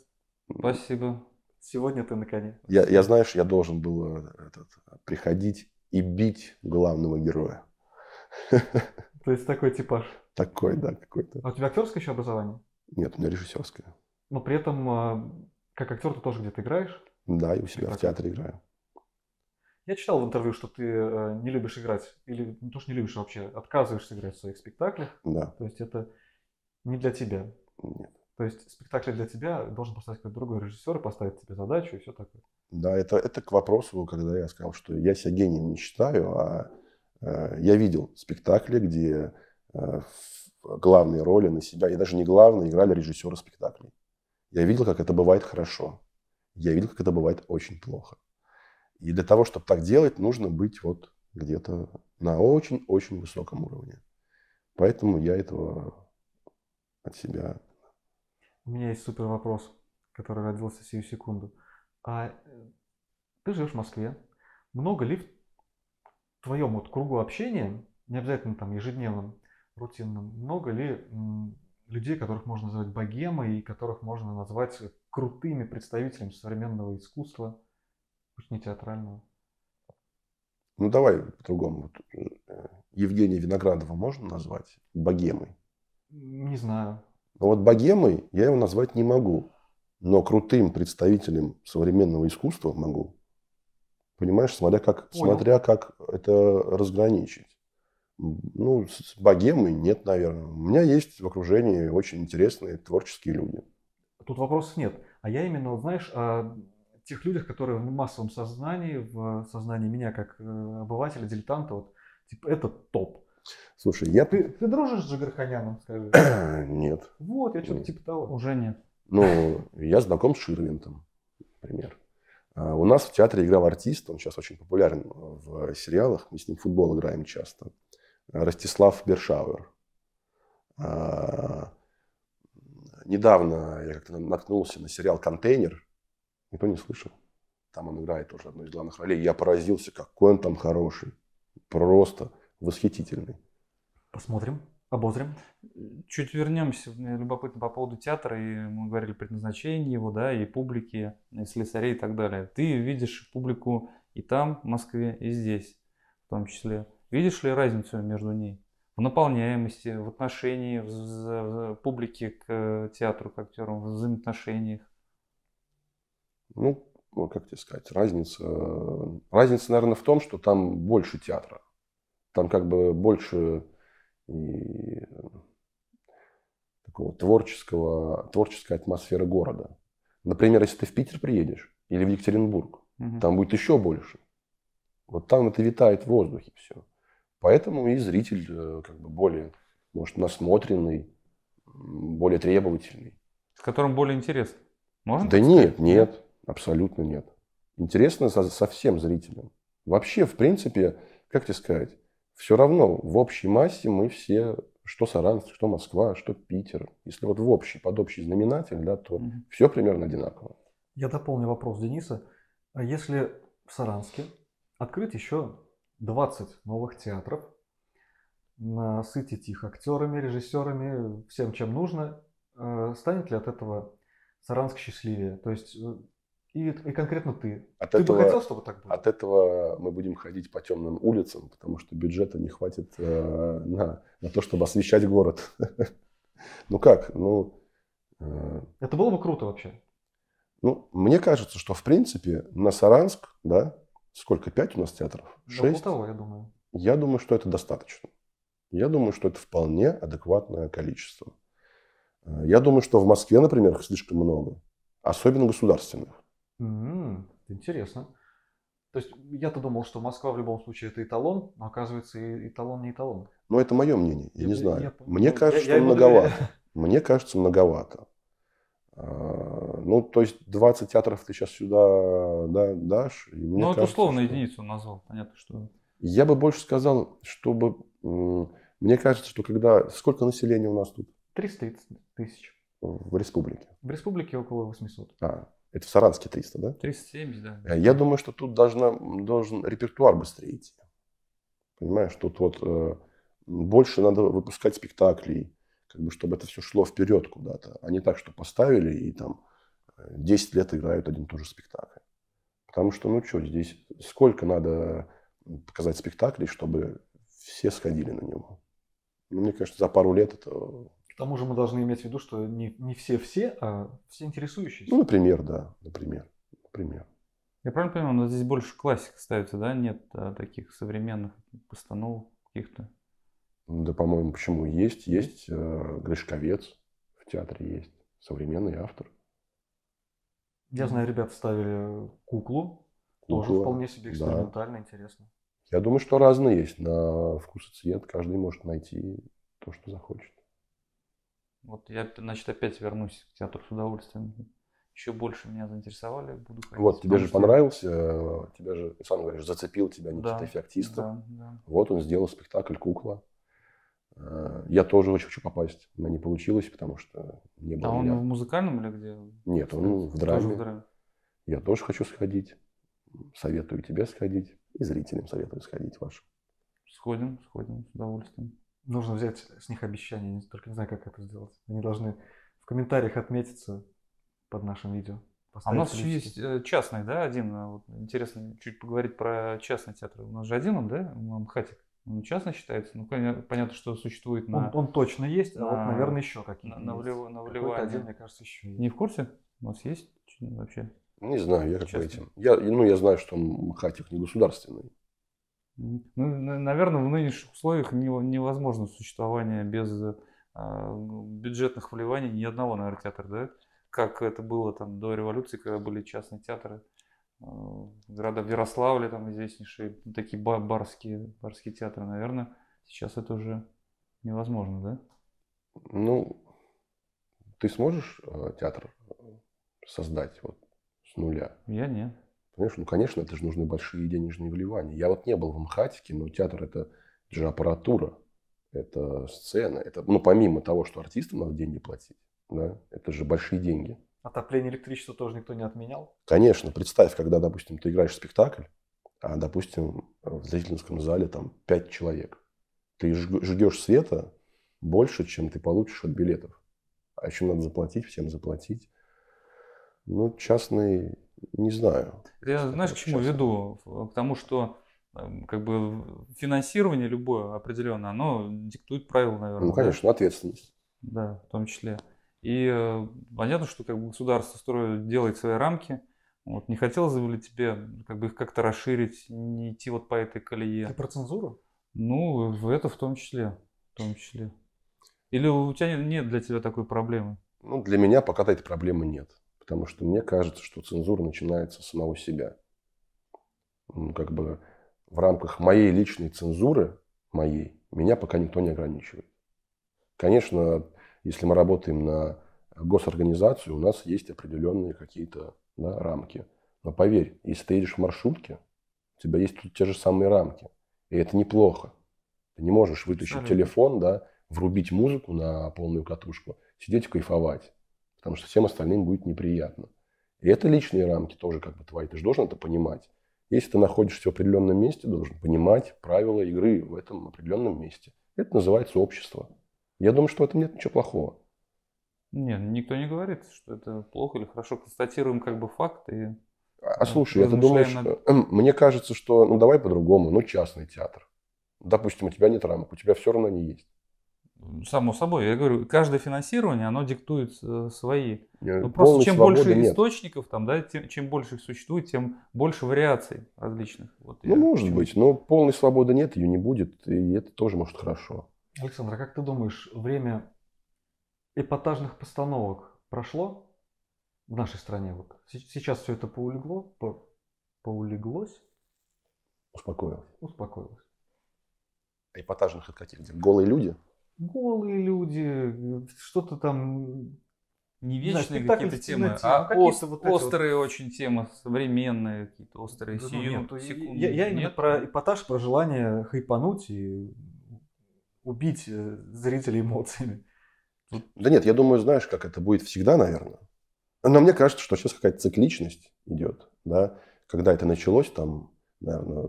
Спасибо. Сегодня ты на коне. Я, я знаешь, я должен был э, этот, приходить и бить главного героя. То есть такой типаж. Такой, да, какой-то. А у тебя актерское еще образование? Нет, у меня режиссерское. Но при этом, а, как актер, ты тоже где-то играешь? Да, и у себя Спектакль. в театре играю. Я читал в интервью, что ты э, не любишь играть, или ну, то, что не любишь а вообще, отказываешься играть в своих спектаклях. Да. То есть это не для тебя. Нет. То есть спектакль для тебя должен поставить какой-то другой режиссер и поставить тебе задачу и все такое. Да, это, это к вопросу, когда я сказал, что я себя гением не считаю, а э, я видел спектакли, где Э, главные роли на себя, и даже не главные, играли режиссеры спектаклей. Я видел, как это бывает хорошо. Я видел, как это бывает очень плохо. И для того, чтобы так делать, нужно быть вот где-то на очень-очень высоком уровне. Поэтому я этого от себя... У меня есть супер вопрос, который родился сию секунду. А э, ты живешь в Москве. Много ли в твоем вот кругу общения, не обязательно там ежедневном, Рутинно Много ли людей, которых можно назвать богемой и которых можно назвать крутыми представителями современного искусства, пусть не театрального? Ну, давай по-другому. Э, Евгения Виноградова можно назвать богемой? Не знаю. Но ну, вот богемой я его назвать не могу. Но крутым представителем современного искусства могу. Понимаешь, смотря как, Понял. смотря как это разграничить. Ну, с богемой нет, наверное. У меня есть в окружении очень интересные творческие люди. Тут вопросов нет. А я именно, знаешь, о а, тех людях, которые в массовом сознании, в сознании меня как э, обывателя, дилетанта, вот, типа, это топ. Слушай, я... Ты, ты дружишь с Джигарханяном, скажи? нет. Вот, я что-то типа того. Уже нет. Ну, я знаком с Ширвинтом, например. А, у нас в театре играл артист, он сейчас очень популярен в сериалах, мы с ним футбол играем часто. Ростислав Бершауэр. А, недавно я как-то наткнулся на сериал «Контейнер». Никто не слышал. Там он играет тоже одну из главных ролей. Я поразился, какой он там хороший. Просто восхитительный. Посмотрим, обозрим. Чуть вернемся, мне любопытно по поводу театра, и мы говорили предназначение его, да, и публики, и слесарей и так далее. Ты видишь публику и там, в Москве, и здесь в том числе. Видишь ли разницу между ней? В наполняемости, в отношении в, в, в публики к э, театру, к актерам, в взаимоотношениях. Ну, как тебе сказать, разница... Э, разница, наверное, в том, что там больше театра. Там как бы больше и э, такого творческого, творческой атмосферы города. Например, если ты в Питер приедешь или в Екатеринбург, угу. там будет еще больше. Вот там это витает в воздухе все. Поэтому и зритель э, как бы более, может, насмотренный, более требовательный. С которым более интересно? Можно? Да нет, нет, абсолютно нет. Интересно со, со всем зрителем. Вообще, в принципе, как тебе сказать, все равно в общей массе мы все, что Саранск, что Москва, что Питер, если вот в общий, под общий знаменатель, да, то угу. все примерно одинаково. Я дополню вопрос Дениса. А если в Саранске открыть еще 20 новых театров, насытить их актерами, режиссерами, всем, чем нужно. Э, станет ли от этого Саранск счастливее? То есть э, и, и конкретно ты. От ты этого, бы хотел, чтобы так было? От этого мы будем ходить по темным улицам, потому что бюджета не хватит э, на, на то, чтобы освещать город. ну как? Ну, э, Это было бы круто вообще. Ну, мне кажется, что в принципе на Саранск, да, сколько, пять у нас театров? Шесть? того, я думаю. Я думаю, что это достаточно. Я думаю, что это вполне адекватное количество. Э, я думаю, что в Москве, например, их слишком много. Особенно государственных. Mm-hmm. Интересно. То есть я-то думал, что Москва в любом случае это эталон, но оказывается и эталон не эталон. Но это мое мнение, я, я не знаю. Я, Мне ну, кажется, я, что я многовато. Мне кажется, многовато. А, ну, то есть 20 театров ты сейчас сюда э, да, дашь. И мне ну, вот кажется, условно что... единицу назвал, понятно, что... Я бы больше сказал, чтобы... Мне кажется, что когда... Сколько населения у нас тут? 330 тысяч. В республике? В республике около 800. А, это в Саранске 300, да? 370, да. Э, я думаю, что тут должна, должен репертуар быстрее идти. Понимаешь, тут вот э, больше надо выпускать спектаклей, как бы, чтобы это все шло вперед куда-то, а не так, что поставили и там 10 э, лет играют один и тот же спектакль. Потому что, ну что, здесь сколько надо показать спектаклей, чтобы все сходили на него. Ну, мне кажется, за пару лет это... К тому же мы должны иметь в виду, что не, не все-все, а все интересующиеся. Ну, например, да, например, например. Я правильно понимаю, но здесь больше классик ставится, да? Нет а, таких современных постановок каких-то? Да, по-моему, почему есть? Есть э, Гришковец в театре есть, современный автор. Я знаю, ребята ставили куклу, куклу тоже вполне себе экспериментально, да. интересно. Я думаю, что разные есть. На вкус и цвет каждый может найти то, что захочет. Вот я, значит, опять вернусь к театру с удовольствием. Еще больше меня заинтересовали. Буду ходить. Вот, тебе же понравился, э, тебе же, сам говоришь, зацепил тебя Никита да, Феоктистов. Да, да. Вот он сделал спектакль «Кукла». Э, я тоже очень хочу попасть, но не получилось, потому что не было. А он в музыкальном или где? Нет, он в драме. Тоже в драме. Я тоже хочу сходить. Советую тебе сходить. И зрителям советую сходить вашим. Сходим, сходим с удовольствием. Нужно взять с них обещание, только не знаю, как это сделать. Они должны в комментариях отметиться под нашим видео. А у нас еще есть э, частный, да, один. Э, вот интересно чуть поговорить про частный театр. У нас же один он, да, Хатик? Он частно считается? Ну, понятно, что существует на... Он, он точно есть, на, а вот, наверное, еще какие-то На, на, на вливание. один, мне кажется, еще есть. Не в курсе? У нас есть вообще? Не знаю, я как Честно. по этим. Я, ну, я знаю, что Махатик не государственный. Ну, наверное, в нынешних условиях невозможно существование без э, а, бюджетных вливаний ни одного, наверное, театра, да? Как это было там до революции, когда были частные театры города э, в Ярославле, там известнейшие, такие барские, барские театры, наверное, сейчас это уже невозможно, да? Ну, ты сможешь э, театр создать вот с нуля? Я нет. Понимаешь, ну, конечно, это же нужны большие денежные вливания. Я вот не был в МХАТике, но театр – это же аппаратура, это сцена. Это, ну, помимо того, что артистам надо деньги платить, да, это же большие деньги. Отопление электричество тоже никто не отменял? Конечно. Представь, когда, допустим, ты играешь в спектакль, а, допустим, в зрительском зале там 5 человек. Ты ждешь света больше, чем ты получишь от билетов. А еще надо заплатить, всем заплатить. Ну, частный, не знаю. Я знаешь, к чему частный. веду? Э, к тому, что эм, как бы финансирование любое определенное, оно диктует правила, наверное. Ну, конечно, да? ответственность. Да, в том числе. И э, понятно, что как бы государство строит, делает свои рамки. Вот, не хотелось бы ли тебе как бы их как-то расширить, не идти вот по этой колее? Ты про цензуру? Ну, это в том числе. В том числе. Или у тебя нет для тебя такой проблемы? Ну, для меня пока этой проблемы нет. Потому что мне кажется, что цензура начинается с самого себя. Ну, как бы в рамках моей личной цензуры, моей, меня пока никто не ограничивает. Конечно, если мы работаем на госорганизацию, у нас есть определенные какие-то да, рамки. Но поверь, если ты едешь в маршрутке, у тебя есть тут те же самые рамки. И это неплохо. Ты не можешь вытащить Абсолютно. телефон, да, врубить музыку на полную катушку, сидеть и кайфовать. Потому что всем остальным будет неприятно. И это личные рамки тоже как бы твои. Ты же должен это понимать. Если ты находишься в определенном месте, должен понимать правила игры в этом определенном месте. Это называется общество. Я думаю, что в этом нет ничего плохого. Нет, ну, никто не говорит, что это плохо или хорошо. Констатируем как бы факт и... А, а слушай, а ты думаешь, над... Эм, мне кажется, что ну давай по-другому, ну частный театр. Допустим, у тебя нет рамок, у тебя все равно они есть. Само собой, я говорю, каждое финансирование, оно диктует э, свои. Нет, э, Ну, просто чем больше нет. источников, там, да, тем, чем больше их существует, тем больше вариаций различных. Вот ну, может быть, но полной свободы нет, ее не будет, и это тоже может хорошо. Александр, а как ты думаешь, время эпатажных постановок прошло в нашей стране? Вот сейчас все это поулегло, по, поулеглось? Успокоилось. Успокоилось. А эпатажных это каких? Голые люди? Голые люди, что-то там... Не вечные да, какие-то темы, темы, а ну, какие вот острые вот. очень темы, современные какие-то острые да, ну, сию, нет, секунды. Я, я именно нет. про эпатаж, про желание хайпануть и убить э, зрителей эмоциями. Да нет, я думаю, знаешь, как это будет всегда, наверное. Но мне кажется, что сейчас какая-то цикличность идет, да, когда это началось, там, наверное,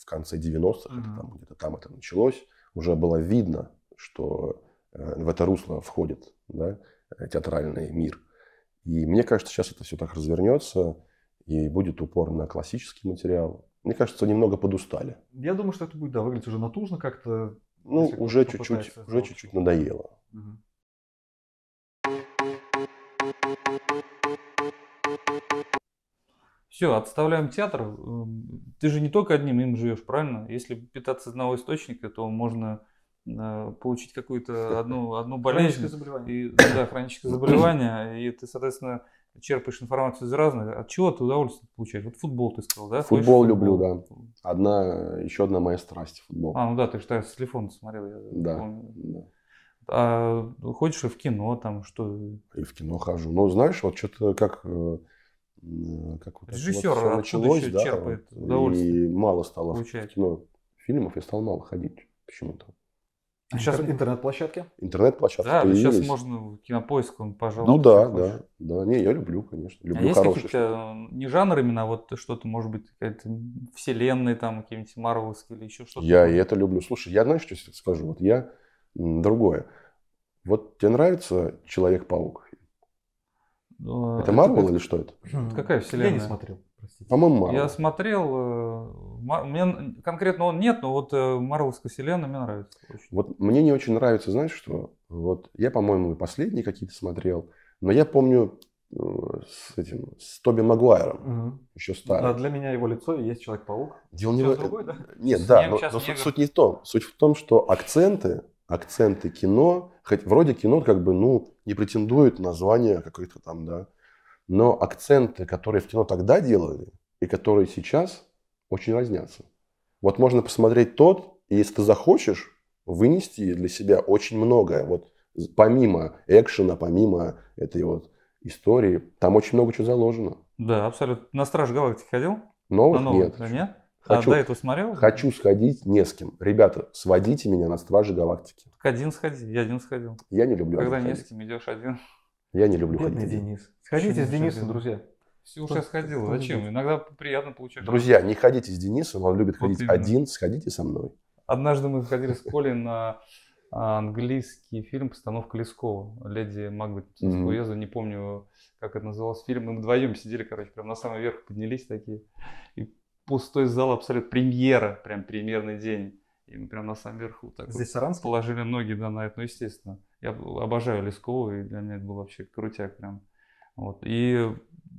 в конце 90-х, mm там, где-то там это началось, уже было видно, что э, в это русло входит да, э, театральный мир. И мне кажется, сейчас это все так развернется, и будет упор на классический материал. Мне кажется, немного подустали. Я думаю, что это будет да, выглядеть уже натужно как-то, ну, Если уже чуть-чуть, уже чуть-чуть надоело. Все, отставляем театр. Эм, ты же не только одним им живешь, правильно? Если питаться одного источника, то можно э, получить какую-то одну, одну болезнь. Хроническое заболевание. И, да, хроническое заболевание. И ты, соответственно, черпаешь информацию из разных, от чего ты удовольствие получаешь? Вот футбол ты сказал, да? Футбол Слышишь? люблю, да. Одна, еще одна моя страсть футбол. А, ну да, ты же да, с телефона смотрел. Я да. да. А ну, ходишь и в кино там, что? И в кино хожу. Ну, знаешь, вот что-то как... Э, как вот Режиссер вот а началось, еще да, черпает вот, удовольствие. И мало стало получается. в кино фильмов, я стал мало ходить почему-то. А сейчас интернет-площадки? Интернет-площадки. Да, появились. сейчас можно кинопоиск, он, пожалуйста. Ну да, да, да. Не, я люблю, конечно. Люблю а есть какие-то э, не жанры именно, а вот что-то, может быть, какая-то вселенная, там, какие-нибудь марвелские или еще что-то? Я и это люблю. Слушай, я знаешь, что скажу? Вот я другое. Вот тебе нравится Человек-паук? Ну, а это Марвел или что это? Какая вселенная? Я не смотрел. Простите. По-моему, Марвел. Я смотрел, э, мне конкретно он нет, но вот э, Марвелская вселенная мне нравится. Очень. Вот мне не очень нравится, знаешь что? Вот я, по-моему, и последние какие-то смотрел, но я помню э, с этим, с Тоби Магуайром, угу. еще старый. Да, для меня его лицо и есть Человек-паук. Где не... другой, да? Нет, с да, но, но суть, суть не в том. Суть в том, что акценты, акценты кино, хоть вроде кино как бы, ну, не претендует на звание какой то там, да, но акценты, которые в кино тогда делали, и которые сейчас, очень разнятся. Вот можно посмотреть тот, и если ты захочешь, вынести для себя очень многое. Вот помимо экшена, помимо этой вот истории, там очень много чего заложено. Да, абсолютно. На Страж Галактики ходил? Новых, новых нет. Да, нет? А хочу, а до этого смотрел? Хочу сходить не с кем. Ребята, сводите меня на Стражи Галактики. Так один сходи, я один сходил. Я не люблю Когда не ходить. с кем идешь один. Я не люблю Бедный ходить один. Денис. Сходите с Денисом, друзья. Все уже сходил. Зачем? Иногда приятно получать. Друзья, не ходите с Денисом, он любит ходить вот один. Сходите со мной. Однажды мы ходили с Колей на а, английский фильм «Постановка Лескова». «Леди Магбет» уезда, не помню, как это называлось, фильм. Мы вдвоем сидели, короче, прям на самый верх поднялись такие. И пустой зал абсолютно. Премьера, прям премьерный день. И мы прям на самом верху. Так Здесь вот Положили ноги, да, на это, ну, естественно. Я обожаю Лескову, и для меня это было вообще крутяк прям. Вот. И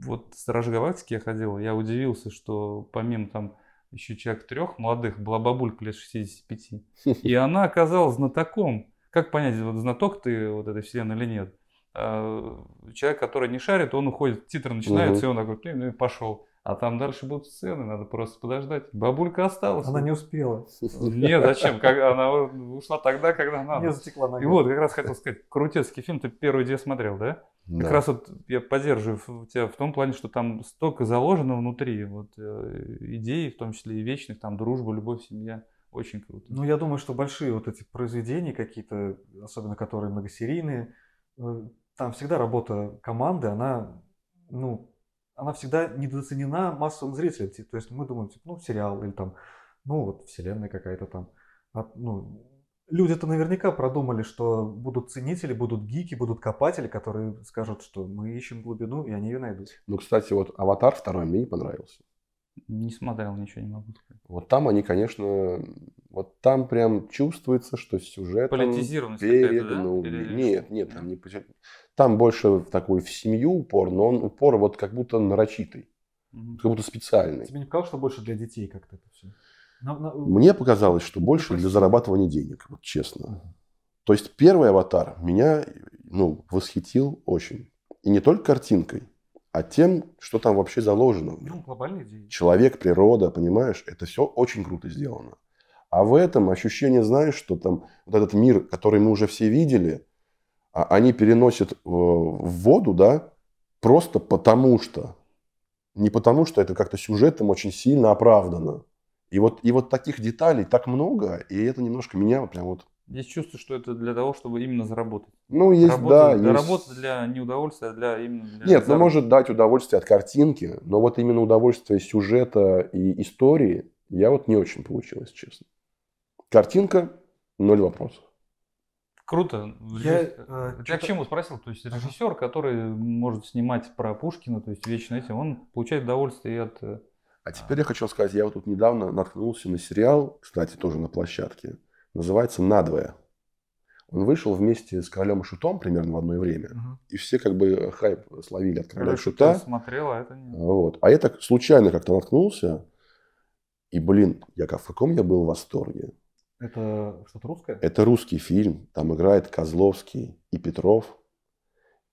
вот Стражи Галактики я ходил, я удивился, что помимо там еще человек трех молодых, была бабулька лет 65. И она оказалась знатоком. Как понять, вот знаток ты вот этой вселенной или нет? А, человек, который не шарит, он уходит, Титр начинается, угу. и он такой, ну и пошел. А там дальше будут сцены, надо просто подождать. Бабулька осталась. Она не успела. Нет, зачем? Как, она ушла тогда, когда надо. Не затекла нога. И вот, как раз хотел сказать, крутецкий фильм, ты первый где смотрел, да? да? Как раз вот я поддерживаю тебя в том плане, что там столько заложено внутри, вот э, идей, в том числе и вечных, там дружба, любовь, семья. Очень круто. Ну, я думаю, что большие вот эти произведения какие-то, особенно которые многосерийные, э, там всегда работа команды, она, ну, она всегда недооценена массовым зрителем. То есть мы думаем, типа, ну, сериал или там, ну, вот вселенная какая-то там. От, а, ну, люди-то наверняка продумали, что будут ценители, будут гики, будут копатели, которые скажут, что мы ищем глубину, и они ее найдут. Ну, кстати, вот «Аватар» второй мне не понравился. Не смотрел, ничего не могу сказать. Вот там они, конечно, вот там прям чувствуется, что сюжет Политизированность передан. Да? Или... Ну, нет, нет, там не Там больше такой в семью упор, но он упор вот как будто нарочитый. Угу. Как будто специальный. Тебе не показалось, что больше для детей как-то это все? Но, но... Мне показалось, что больше для зарабатывания денег, вот честно. Угу. То есть первый аватар меня ну, восхитил очень. И не только картинкой, а тем, что там вообще заложено. Ну, глобальные идеи. Человек, природа, понимаешь, это все очень круто сделано. А в этом ощущение, знаешь, что там вот этот мир, который мы уже все видели, а они переносят э, в воду, да, просто потому что. Не потому что это как-то сюжетом очень сильно оправдано. И вот, и вот таких деталей так много, и это немножко меня прям вот Здесь чувствую, что это для того, чтобы именно заработать. Ну, есть, работа, да. Для есть... Работа для неудовольствия, для именно... Для Нет, ну, заработка. но может дать удовольствие от картинки, но вот именно удовольствие сюжета и истории я вот не очень получил, если честно. Картинка, ноль вопросов. Круто. Я, э, я к чему спросил? То есть режиссер, который может снимать про Пушкина, то есть вечно этим, он получает удовольствие и от... Э, а, а теперь я хочу сказать, я вот тут недавно наткнулся на сериал, кстати, тоже на площадке, называется «Надвое». Он вышел вместе с королем и шутом примерно в одно время. Угу. И все как бы э, хайп словили от короля и шута. Смотрела это не... А, вот. А я так случайно как-то наткнулся. И, блин, я в каком я был в восторге. Это что-то русское? Это русский фильм. Там играет Козловский и Петров.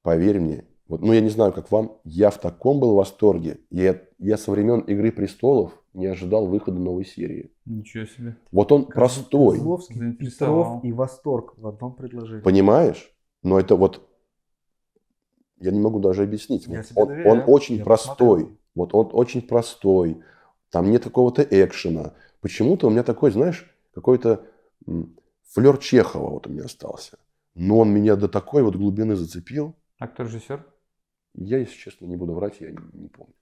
Поверь мне, вот, ну я не знаю, как вам, я в таком был в восторге. Я, я со времен «Игры престолов» не ожидал выхода новой серии. Ничего себе. Вот он простой. Козловский, Петров и Восторг в одном предложении. Понимаешь? Но это вот... Я не могу даже объяснить. Я он, доверяю. он очень я простой. Посмотрел. Вот он очень простой. Там нет какого-то экшена. Почему-то у меня такой, знаешь, какой-то флер Чехова вот у меня остался. Но он меня до такой вот глубины зацепил. А кто режиссер? Я, если честно, не буду врать, я не, не помню.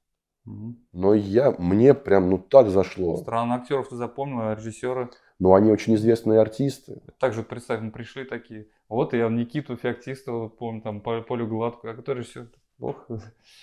Но я, мне прям ну так зашло. Странно, актеров ты запомнил, а режиссеры. Ну они очень известные артисты. Также вот представь, мы ну, пришли такие. Вот я Никиту Феоктистова помню, там Полю Гладкую, а который все. Ох.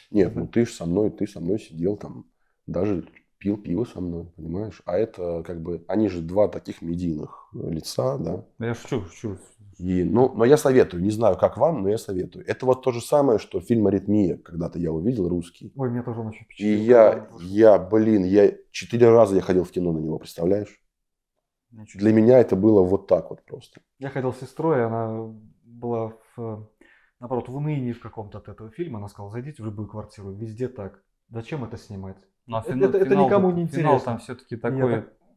Нет, ну ты же со мной, ты со мной сидел там даже пил пиво со мной, понимаешь? А это как бы, они же два таких медийных э, лица, да? Ну, я шучу, шучу. И, ну, но я советую, не знаю, как вам, но я советую. Это вот то же самое, что фильм «Аритмия», когда-то я увидел русский. Ой, меня тоже он очень впечатлил. И я, я, блин, я четыре раза я ходил в кино на него, представляешь? Ничего. Для меня это было вот так вот просто. Я ходил с сестрой, она была, в, наоборот, в унынии в каком-то от этого фильма. Она сказала, зайдите в любую квартиру, везде так. Зачем это снимать? Ну, а финал, это, это никому не интересно. Финал там все-таки такой...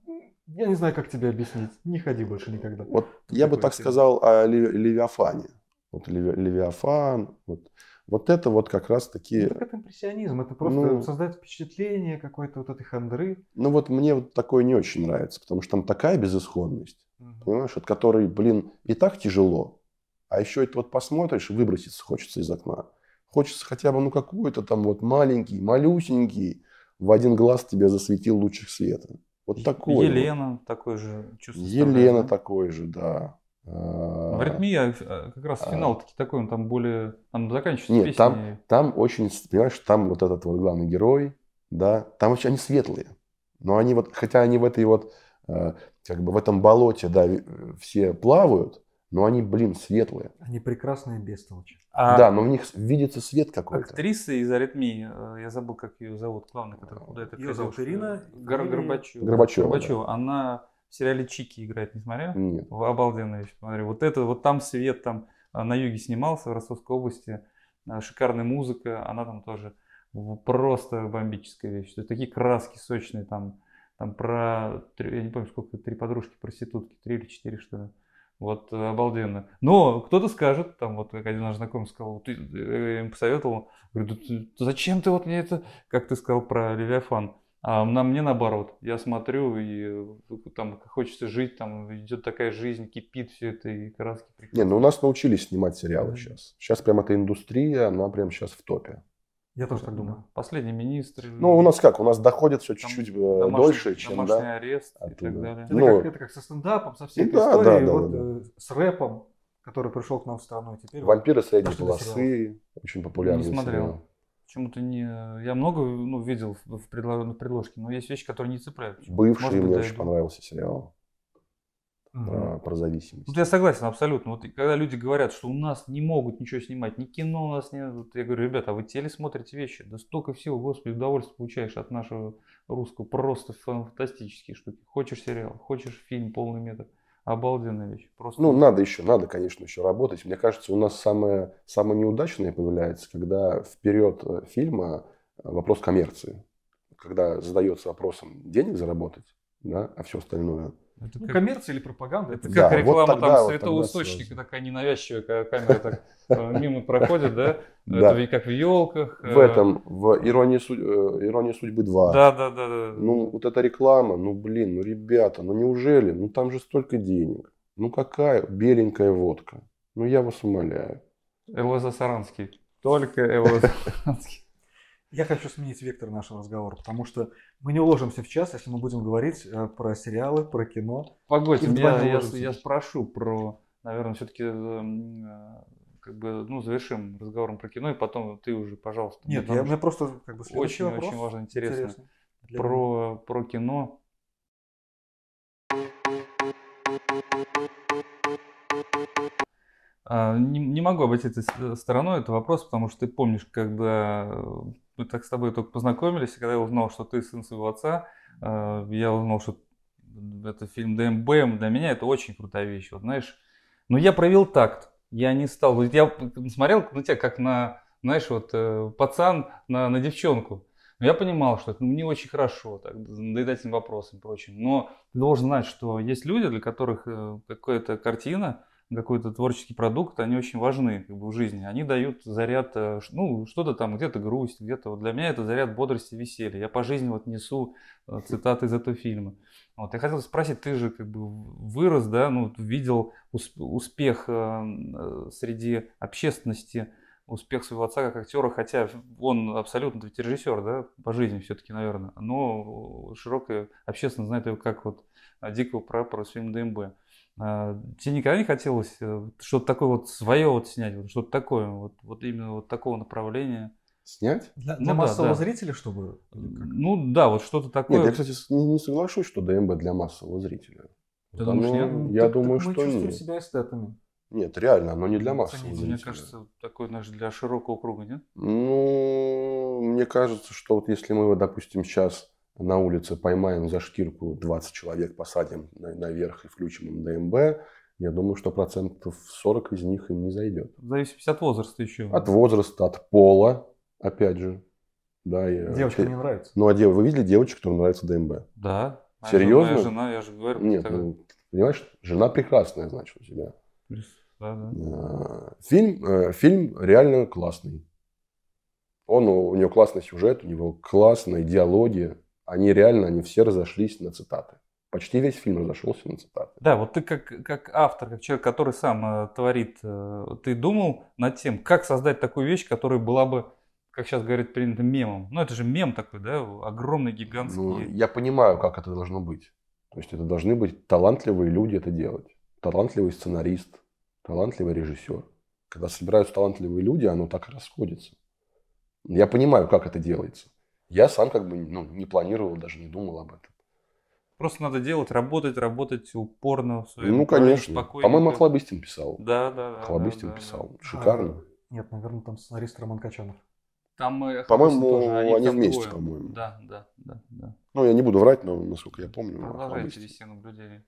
Я, я не знаю, как тебе объяснить. Не ходи больше никогда. Вот Тут я бы так фильм. сказал о Левиафане. Вот Левиафан, вот... Вот это вот как раз таки... Ну, это импрессионизм, это просто ну, создать впечатление какой-то вот этой хандры. Ну вот мне вот такое не очень нравится, потому что там такая безысходность, угу. понимаешь, от которой, блин, и так тяжело, а еще это вот посмотришь, выброситься хочется из окна. Хочется хотя бы, ну, какой-то там вот маленький, малюсенький, в один глаз тебе засветил лучик света. Вот такой. Елена вот. такой же чувство. Елена да? такой же, да. В аритмия э, как раз а. финал таки такой, он там более, там заканчивается Нет, песня. там, там очень, понимаешь, там вот этот вот главный герой, да, там вообще они светлые, но они вот, хотя они в этой вот, э, как бы в этом болоте, да, э, все плавают, но они, блин, светлые. Они прекрасные бестолочи. А... Да, но в них видится свет какой-то. Актриса из «Аритмии», э, я забыл, как ее зовут, главный, которая э, куда это Ее зовут Ирина? Гор... Горбачева. Горбачева, Горбачева. Да. Она в сериале «Чики» играет, не смотрел? Нет. Обалденно, я смотрю. Вот это, вот там свет, там э, на юге снимался, в Ростовской области. Шикарная музыка, она там тоже просто бомбическая вещь. То есть Такие краски сочные там, там про, я не помню, сколько, три подружки, проститутки, три или четыре, что ли вот э, обалденно. Но кто-то скажет, там вот как один наш знакомый сказал, ты, я э, им посоветовал, говорю, зачем ты вот мне это, как ты сказал про Левиафан, а на мне наоборот, я смотрю и э, там хочется жить, там идет такая жизнь, кипит все это и краски. Не, ну у нас научились снимать сериалы сейчас. Сейчас прям эта индустрия, она прям сейчас в топе. Я тоже так думаю. Последний министр. Ну, у нас как? У нас доходит все чуть-чуть э, дольше, чем домашний да? арест Оттуда. и так далее. Это, ну, как, это как со стендапом, со всей этой да, историей, да, да, вот, да, э, с рэпом, который пришел к нам в страну. и Теперь Вампиры вот, средней полосы, очень популярный. Не смотрел. Сериал. Почему-то не. Я много ну, видел в предложенной предложке, но есть вещи, которые не цепляют. Бывший Может, мне очень понравился сериал mm про, зависимость. Тут я согласен абсолютно. Вот когда люди говорят, что у нас не могут ничего снимать, ни кино у нас нет, вот я говорю, ребята, а вы теле смотрите вещи, да столько всего, господи, удовольствие получаешь от нашего русского, просто фантастические штуки. Хочешь сериал, хочешь фильм полный метр. Обалденная вещь. Просто... Ну, надо еще, надо, конечно, еще работать. Мне кажется, у нас самое, самое неудачное появляется, когда вперед э, фильма э, вопрос коммерции. Когда задается вопросом денег заработать, да, а все остальное – ну, это ну, как... коммерция или пропаганда? Это как да, реклама вот тогда, там святого вот такая ненавязчивая, когда камера так э, мимо проходит, да? Это как в елках. В э, этом, в иронии э, судьбы 2. Да, да, да, да. Ну, вот эта реклама, ну блин, ну ребята, ну неужели? Ну там же столько денег. Ну какая беленькая водка. Ну я вас умоляю. Элоза Саранский. Только Элоза Саранский. Я хочу сменить вектор нашего разговора, потому что мы не уложимся в час, если мы будем говорить э, про сериалы, про кино. Погодьте, меня, ну, я, я спрошу про, наверное, все-таки э, э, как бы, ну, завершим разговором про кино, и потом ты уже, пожалуйста. Нет, я, мне просто как бы Очень-очень очень важно, интересно. интересно про, про кино. А, не, не могу обойти этой стороной этот вопрос, потому что ты помнишь, когда э, мы так с тобой только познакомились, и когда я узнал, что ты сын своего отца, э, я узнал, что это фильм ДМБ, для меня это очень крутая вещь, вот знаешь. Но я провел такт, я не стал, я смотрел на ну, тебя как на, знаешь, вот э, пацан на, на девчонку. Но я понимал, что это ну, не очень хорошо, так, надоедать этим вопросом и прочим. Но ты должен знать, что есть люди, для которых какая-то картина, какой-то творческий продукт, они очень важны как бы, в жизни. Они дают заряд, э, ну, что-то там, где-то грусть, где-то... Вот для меня это заряд бодрости и веселья. Я по жизни вот несу э, цитаты из этого фильма. Вот, я хотел спросить, ты же как бы вырос, да, ну, видел успех эм, э, среди общественности, успех своего отца как актера, хотя он абсолютно ведь режиссер, да, по жизни все-таки, наверное, но широкая общественность знает его как вот дикого прапора с фильм ДМБ. А, тебе никогда не хотелось э, что-то такое вот свое вот снять, вот что-то такое, вот, вот именно вот такого направления? Снять? Для, ну для ну, массового да, да. зрителя, чтобы... Ну да, вот что-то такое. Нет, я, кстати, не соглашусь, что ДМБ для массового зрителя. Ты вот думаешь, оно, нет? Я так, думаю, так мы что чувствуем нет. себя эстетами. Нет, реально, оно не для массового Цените, зрителя. Мне кажется, такое наш для широкого круга, нет? Ну, мне кажется, что вот если мы, допустим, сейчас на улице поймаем за шкирку 20 человек, посадим наверх и включим им ДМБ. я думаю, что процентов 40 из них им не зайдет. В зависимости от возраста еще. От возраста, от пола, опять же. Да, я... Девочка не нравится. Ну, а дев... вы видели девочек, которым нравится ДМБ? Да. А Серьезно? Моя жена, я же говорю. Нет, ну, понимаешь, жена прекрасная, значит, у тебя. Да, да. А, фильм, э, фильм реально классный. Он, у него классный сюжет, у него классная идеология они реально, они все разошлись на цитаты. Почти весь фильм разошелся на цитаты. Да, вот ты как, как автор, как человек, который сам э, творит, э, ты думал над тем, как создать такую вещь, которая была бы, как сейчас говорят, принята мемом. Ну, это же мем такой, да, огромный, гигантский. Ну, я понимаю, как это должно быть. То есть это должны быть талантливые люди это делать. Талантливый сценарист, талантливый режиссер. Когда собираются талантливые люди, оно так и расходится. Я понимаю, как это делается. Я сам как бы ну, не планировал, даже не думал об этом. Просто надо делать, работать, работать упорно. ну, конечно. По-моему, Хлобыстин писал. Да, да, да. Хлобыстин да, да, писал. Да, да. Шикарно. А, нет, наверное, там сценарист Роман Качанов. Там э, По-моему, тоже, они, они вместе, по-моему. Да, да, да, да. Ну, я не буду врать, но, насколько я помню. Продолжайте вести наблюдение.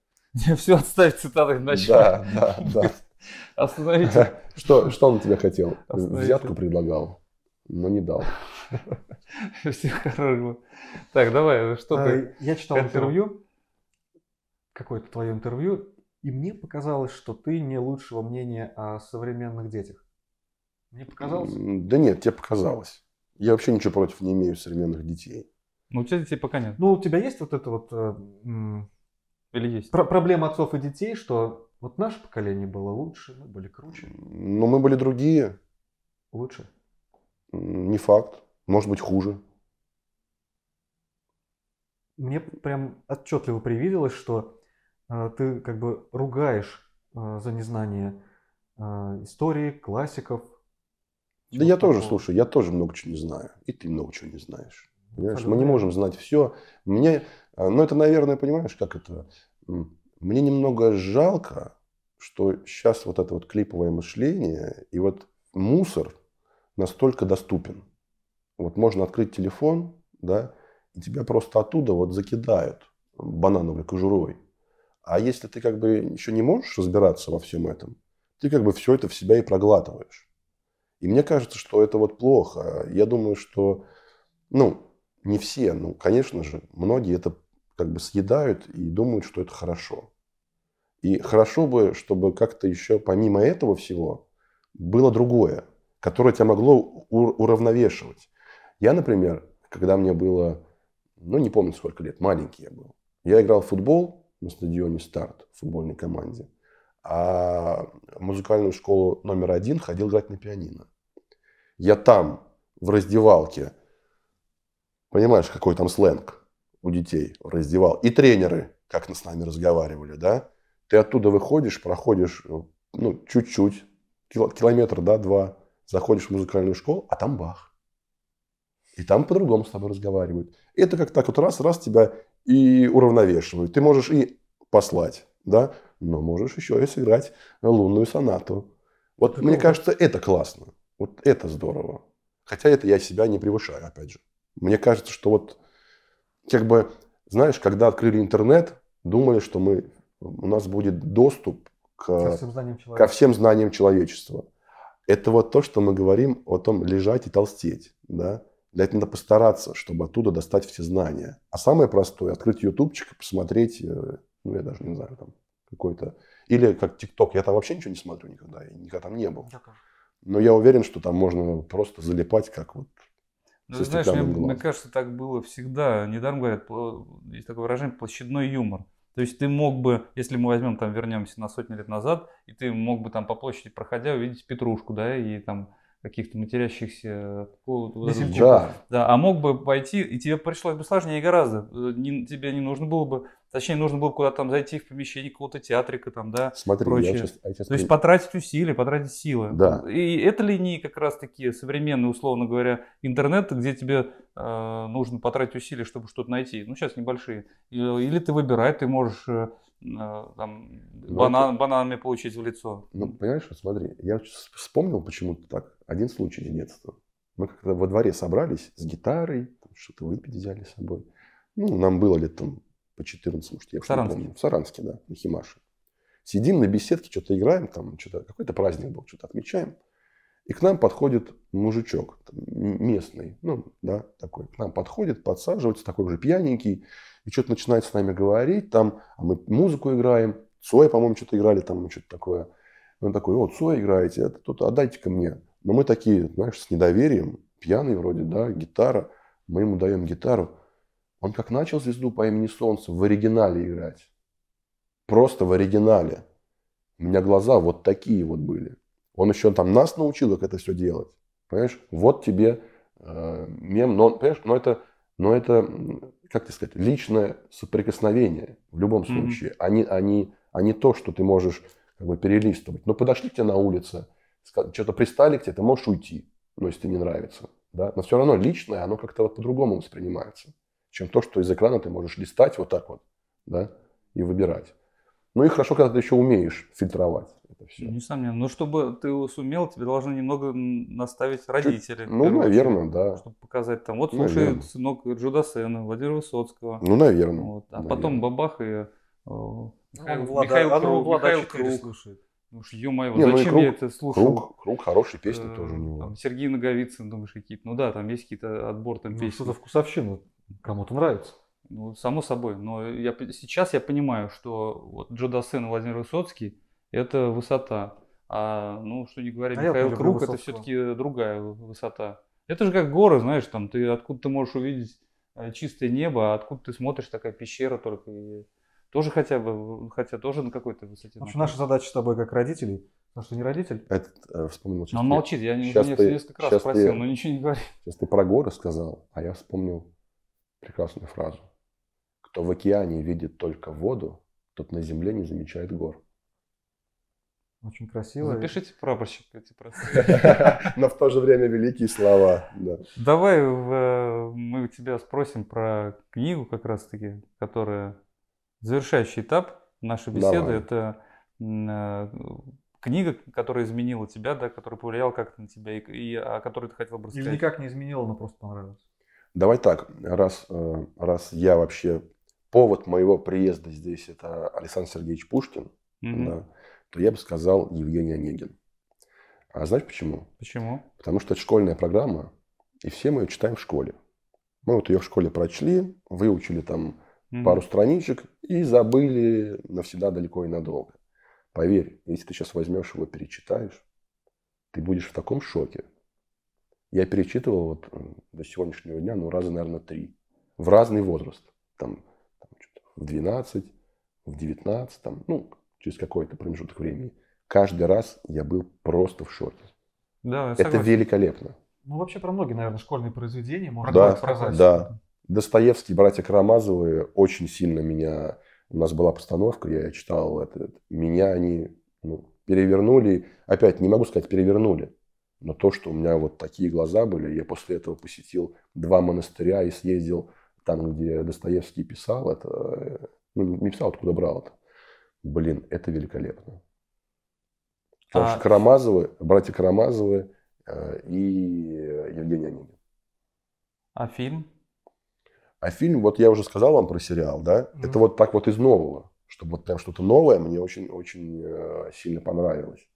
Все, отставь цитаты иначе. Да, да, да. Остановите. Что, что он тебе хотел? Взятку предлагал, но не дал. Всех хорошо. Так, давай, что а, ты? Я читал интервью, какое-то твое интервью, и мне показалось, что ты не лучшего мнения о современных детях. Мне показалось? Да нет, тебе показалось. Я вообще ничего против не имею современных детей. Ну, у тебя детей пока нет. Ну, у тебя есть вот это вот... Э, Или есть? Про проблема отцов и детей, что вот наше поколение было лучше, мы были круче. Но мы были другие. Лучше? Не факт. Может быть, хуже. Мне прям отчетливо привиделось, что э, ты как бы ругаешь э, за незнание э, истории, классиков. Да я такого. тоже, слушай, я тоже много чего не знаю. И ты много чего не знаешь. Понимаешь? Мы не можем знать все. Мне, э, ну это, наверное, понимаешь, как это. Мне немного жалко, что сейчас вот это вот клиповое мышление и вот мусор настолько доступен. Вот можно открыть телефон, да, и тебя просто оттуда вот закидают банановой кожурой. А если ты как бы еще не можешь разбираться во всем этом, ты как бы все это в себя и проглатываешь. И мне кажется, что это вот плохо. Я думаю, что, ну, не все, ну, конечно же, многие это как бы съедают и думают, что это хорошо. И хорошо бы, чтобы как-то еще помимо этого всего было другое, которое тебя могло уравновешивать. Я, например, когда мне было, ну не помню сколько лет, маленький я был, я играл в футбол на стадионе «Старт» в футбольной команде, а в музыкальную школу номер один ходил играть на пианино. Я там, в раздевалке, понимаешь, какой там сленг у детей раздевал, и тренеры, как с нами разговаривали, да, ты оттуда выходишь, проходишь, ну, чуть-чуть, километр, да, два, заходишь в музыкальную школу, а там бах. И там по-другому с тобой разговаривают. Это как так вот раз-раз тебя и уравновешивают. Ты можешь и послать, да, но можешь еще и сыграть лунную сонату. Вот Прикольно. мне кажется, это классно. Вот это здорово. Хотя это я себя не превышаю, опять же. Мне кажется, что вот, как бы, знаешь, когда открыли интернет, думали, что мы, у нас будет доступ к, ко, всем ко всем знаниям человечества. Это вот то, что мы говорим о том лежать и толстеть. Да? Для этого надо постараться, чтобы оттуда достать все знания. А самое простое – открыть ютубчик и посмотреть, э, ну, я даже не знаю, там какой-то... Или как ТикТок. Я там вообще ничего не смотрю никогда. Я никогда там не был. Но я уверен, что там можно просто залипать, как вот ну, знаешь, мне, глаз. мне кажется, так было всегда. Недаром говорят, есть такое выражение, площадной юмор. То есть ты мог бы, если мы возьмем, там, вернемся на сотни лет назад, и ты мог бы там по площади проходя увидеть петрушку, да, и там каких-то матерящихся э, да. Типа. да, а мог бы пойти, и тебе пришлось бы сложнее гораздо. Э, не, тебе не нужно было бы, точнее, нужно было куда-то там зайти в помещение какого-то театрика там, да, Смотри, прочее. Я сейчас, я сейчас... То есть потратить усилия, потратить силы. Да. И это линии как раз-таки современные, условно говоря, интернет, где тебе э, нужно потратить усилия, чтобы что-то найти. Ну, сейчас небольшие. Э, или ты выбирай, ты можешь там, ну, банан, это... бананами получить в лицо. Ну, понимаешь, смотри, я вспомнил почему-то так один случай из детства. Мы как-то во дворе собрались с гитарой, что-то выпить взяли с собой. Ну, нам было лет там по 14, может, я в Саранске. помню. В Саранске, да, на Химаше. Сидим на беседке, что-то играем, там что-то, какой-то праздник был, что-то отмечаем. И к нам подходит мужичок местный, ну, да, такой, к нам подходит, подсаживается, такой же пьяненький, и что-то начинает с нами говорить, там, а мы музыку играем, Цоя, по-моему, что-то играли, там, ну, что-то такое. И он такой, вот Цоя играете, это тут отдайте-ка мне. Но мы такие, знаешь, с недоверием, пьяный вроде, да, гитара, мы ему даем гитару. Он как начал «Звезду по имени Солнце» в оригинале играть. Просто в оригинале. У меня глаза вот такие вот были. Он еще там нас научил, как это все делать. Понимаешь? Вот тебе э, мем. Но, понимаешь, но это, но это, как тебе сказать, личное соприкосновение в любом mm-hmm. случае, а не, а, не, а не то, что ты можешь как бы перелистывать. Но подошли к тебе на улице, что-то пристали к тебе, ты можешь уйти, ну, если тебе не нравится. Да? Но все равно личное, оно как-то вот по-другому воспринимается, чем то, что из экрана ты можешь листать вот так вот да? и выбирать. Ну и хорошо, когда ты еще умеешь фильтровать это все. Ну, несомненно. Но ну, чтобы ты сумел, тебе должны немного наставить родители. Чуть, ну, наверное, да. Чтобы показать там, вот слушай, сынок Джуда Сена, Владимира Высоцкого. Ну, наверное. Вот, а наверное. потом бабах и э, Михаил, ну, Влада, Михаил, а ну, Круг, Влада Михаил Круг слушает. Уж ё-моё, зачем ну, круг, я это слушал? Круг, круг хорошие песни э, тоже у него. Там Сергей Наговицын, думаешь, какие-то. Ну да, там есть какие-то отбор там ну, песен. Что-то вкусовщина кому-то нравится. Ну, само собой. Но я, сейчас я понимаю, что вот Джо Дассен и Владимир Высоцкий – это высота. А, ну, что не говоря, а Михаил Круг, это все-таки другая высота. Это же как горы, знаешь, там ты откуда ты можешь увидеть э, чистое небо, а откуда ты смотришь, такая пещера только. И тоже хотя бы, хотя тоже на какой-то высоте. В общем, наша задача с тобой как родителей, потому что не родитель. Этот э, вспомнил. Сейчас Он ну, молчит, я сейчас не, ты, несколько раз спросил, ты, но ничего не говорит. Сейчас ты про горы сказал, а я вспомнил прекрасную фразу. Кто в океане видит только воду, тот на земле не замечает гор. Очень красиво. Запишите прапорщик эти процессы. Но в то же время великие слова. Давай э, мы у тебя спросим про книгу как раз-таки, которая завершающий этап нашей беседы. Это э, книга, которая изменила тебя, да, которая повлияла как-то на тебя, и, и о которой ты хотел бы рассказать. Или никак не изменила, но просто понравилась. Давай так, раз, э, раз я вообще... Повод моего приезда здесь – это Александр Сергеевич Пушкин. Mm-hmm. Да, то я бы сказал Евгений Онегин. А знаешь почему? Почему? Потому что это школьная программа, и все мы ее читаем в школе. Мы вот ее в школе прочли, выучили там угу. пару страничек и забыли навсегда далеко и надолго. Поверь, если ты сейчас возьмешь его, перечитаешь, ты будешь в таком шоке. Я перечитывал вот э, до сегодняшнего дня, ну, раза, наверное, три. В разный возраст. Там, там в 12, в 19, там, ну, через какой-то промежуток времени. Каждый раз я был просто в шоке. Да, Это великолепно. Ну, вообще про многие, наверное, школьные произведения можно да, сказать. Да, Достоевский, братья Карамазовы очень сильно меня... У нас была постановка, я читал это. Меня они ну, перевернули. Опять, не могу сказать перевернули. Но то, что у меня вот такие глаза были, я после этого посетил два монастыря и съездил там, где Достоевский писал это. Э, ну, не писал, откуда брал это. Блин, это великолепно. Потому а... что Карамазовы, братья Карамазовы э, и Евгений Онегин. А фильм? А фильм, вот я уже сказал вам про сериал, да? Mm-hmm. Это вот так вот из нового. Чтобы вот прям что-то новое мне очень-очень э, сильно понравилось.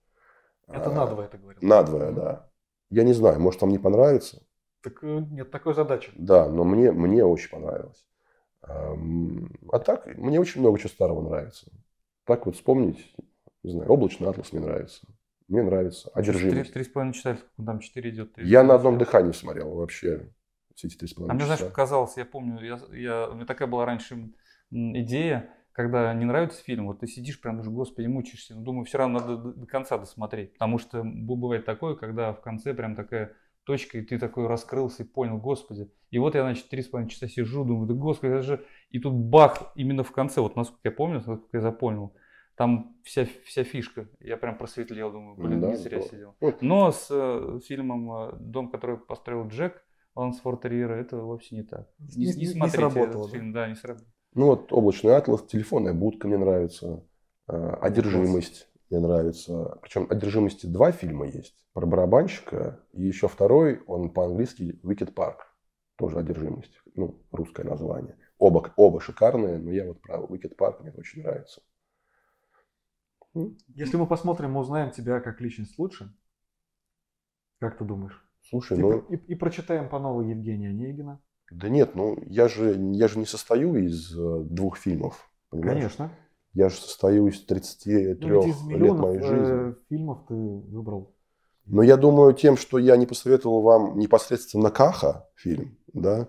Это а, надвое ты говорил? Надвое, mm-hmm. да. Я не знаю, может, вам не понравится. Так э, нет такой задачи. Да, но мне, мне очень понравилось. А так, мне очень много чего старого нравится так вот вспомнить, не знаю, облачный атлас мне нравится. Мне нравится одержимость. Три, три с половиной часа, там четыре идет. 3, я 3, на одном 4. дыхании смотрел вообще все эти три с половиной А мне, знаешь, показалось, я помню, я, я, у меня такая была раньше идея, когда не нравится фильм, вот ты сидишь прям уже, господи, мучаешься, но ну, думаю, все равно надо до конца досмотреть, потому что бывает такое, когда в конце прям такая точкой, и ты такой раскрылся и понял, господи. И вот я, значит, три с половиной часа сижу, думаю, да господи, это же... И тут бах, именно в конце, вот насколько я помню, насколько я запомнил, там вся, вся фишка. Я прям просветлел, думаю, блин, да, не зря да. сидел. Но с э, фильмом э, «Дом, который построил Джек», Лансфорд Риера, это вовсе не так. Не, не, не смотрите не сработало, этот да? да, не сработало. Ну вот «Облачный атлас», «Телефонная будка» мне нравится, э, «Одержимость». Мне нравится. Причем «Одержимости» два фильма есть. Про барабанщика. И еще второй, он по-английски «Wicked Park». Тоже «Одержимость». Ну, русское название. Оба, оба шикарные, но я вот про «Wicked Park» мне очень нравится. Ну. Если мы посмотрим, мы узнаем тебя как личность лучше. Как ты думаешь? Слушай, и, типа ну... и, и прочитаем по новой Евгения Онегина. Да нет, ну я же, я же не состою из э, двух фильмов. Понимаешь? Конечно. Я же состою из 33 ну, из лет моей э, жизни. фильмов ты выбрал. Но я думаю, тем, что я не посоветовал вам непосредственно Каха фильм, да,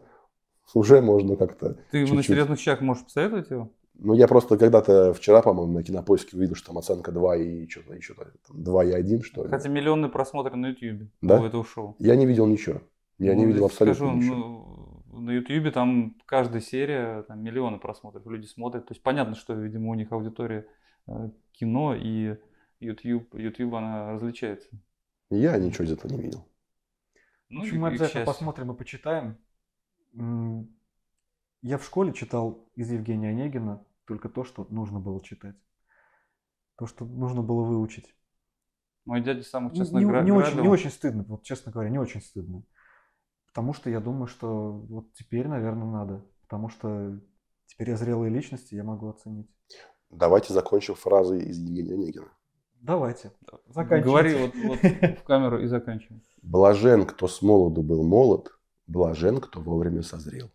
уже можно как-то. Ты чуть-чуть... на серьезных щах можешь посоветовать его? Ну, я просто когда-то вчера, по-моему, на кинопоиске увидел, что там оценка 2 и что-то еще, и 2,1, что ли. Хотя миллионные просмотры на YouTube да? у этого шоу. Я не видел ничего. Я ну, не видел абсолютно скажу, ничего. Ну, на Ютьюбе там каждая серия там, миллионы просмотров, люди смотрят. То есть понятно, что, видимо, у них аудитория э, кино и YouTube, YouTube она различается. Я ничего из этого не видел. Ну, общем, мы обязательно посмотрим и почитаем. Я в школе читал из Евгения Онегина только то, что нужно было читать. То, что нужно было выучить. Мой дядя сам, честно, не, гра- не, очень, не очень стыдно, вот честно говоря, не очень стыдно. Потому что я думаю, что вот теперь, наверное, надо. Потому что теперь я зрелые личности, я могу оценить. Давайте закончим фразы из Евгения Онегина. Давайте. Заканчивайте. Говори вот, вот в камеру и заканчивай. Блажен, кто с молоду был молод, блажен, кто вовремя созрел.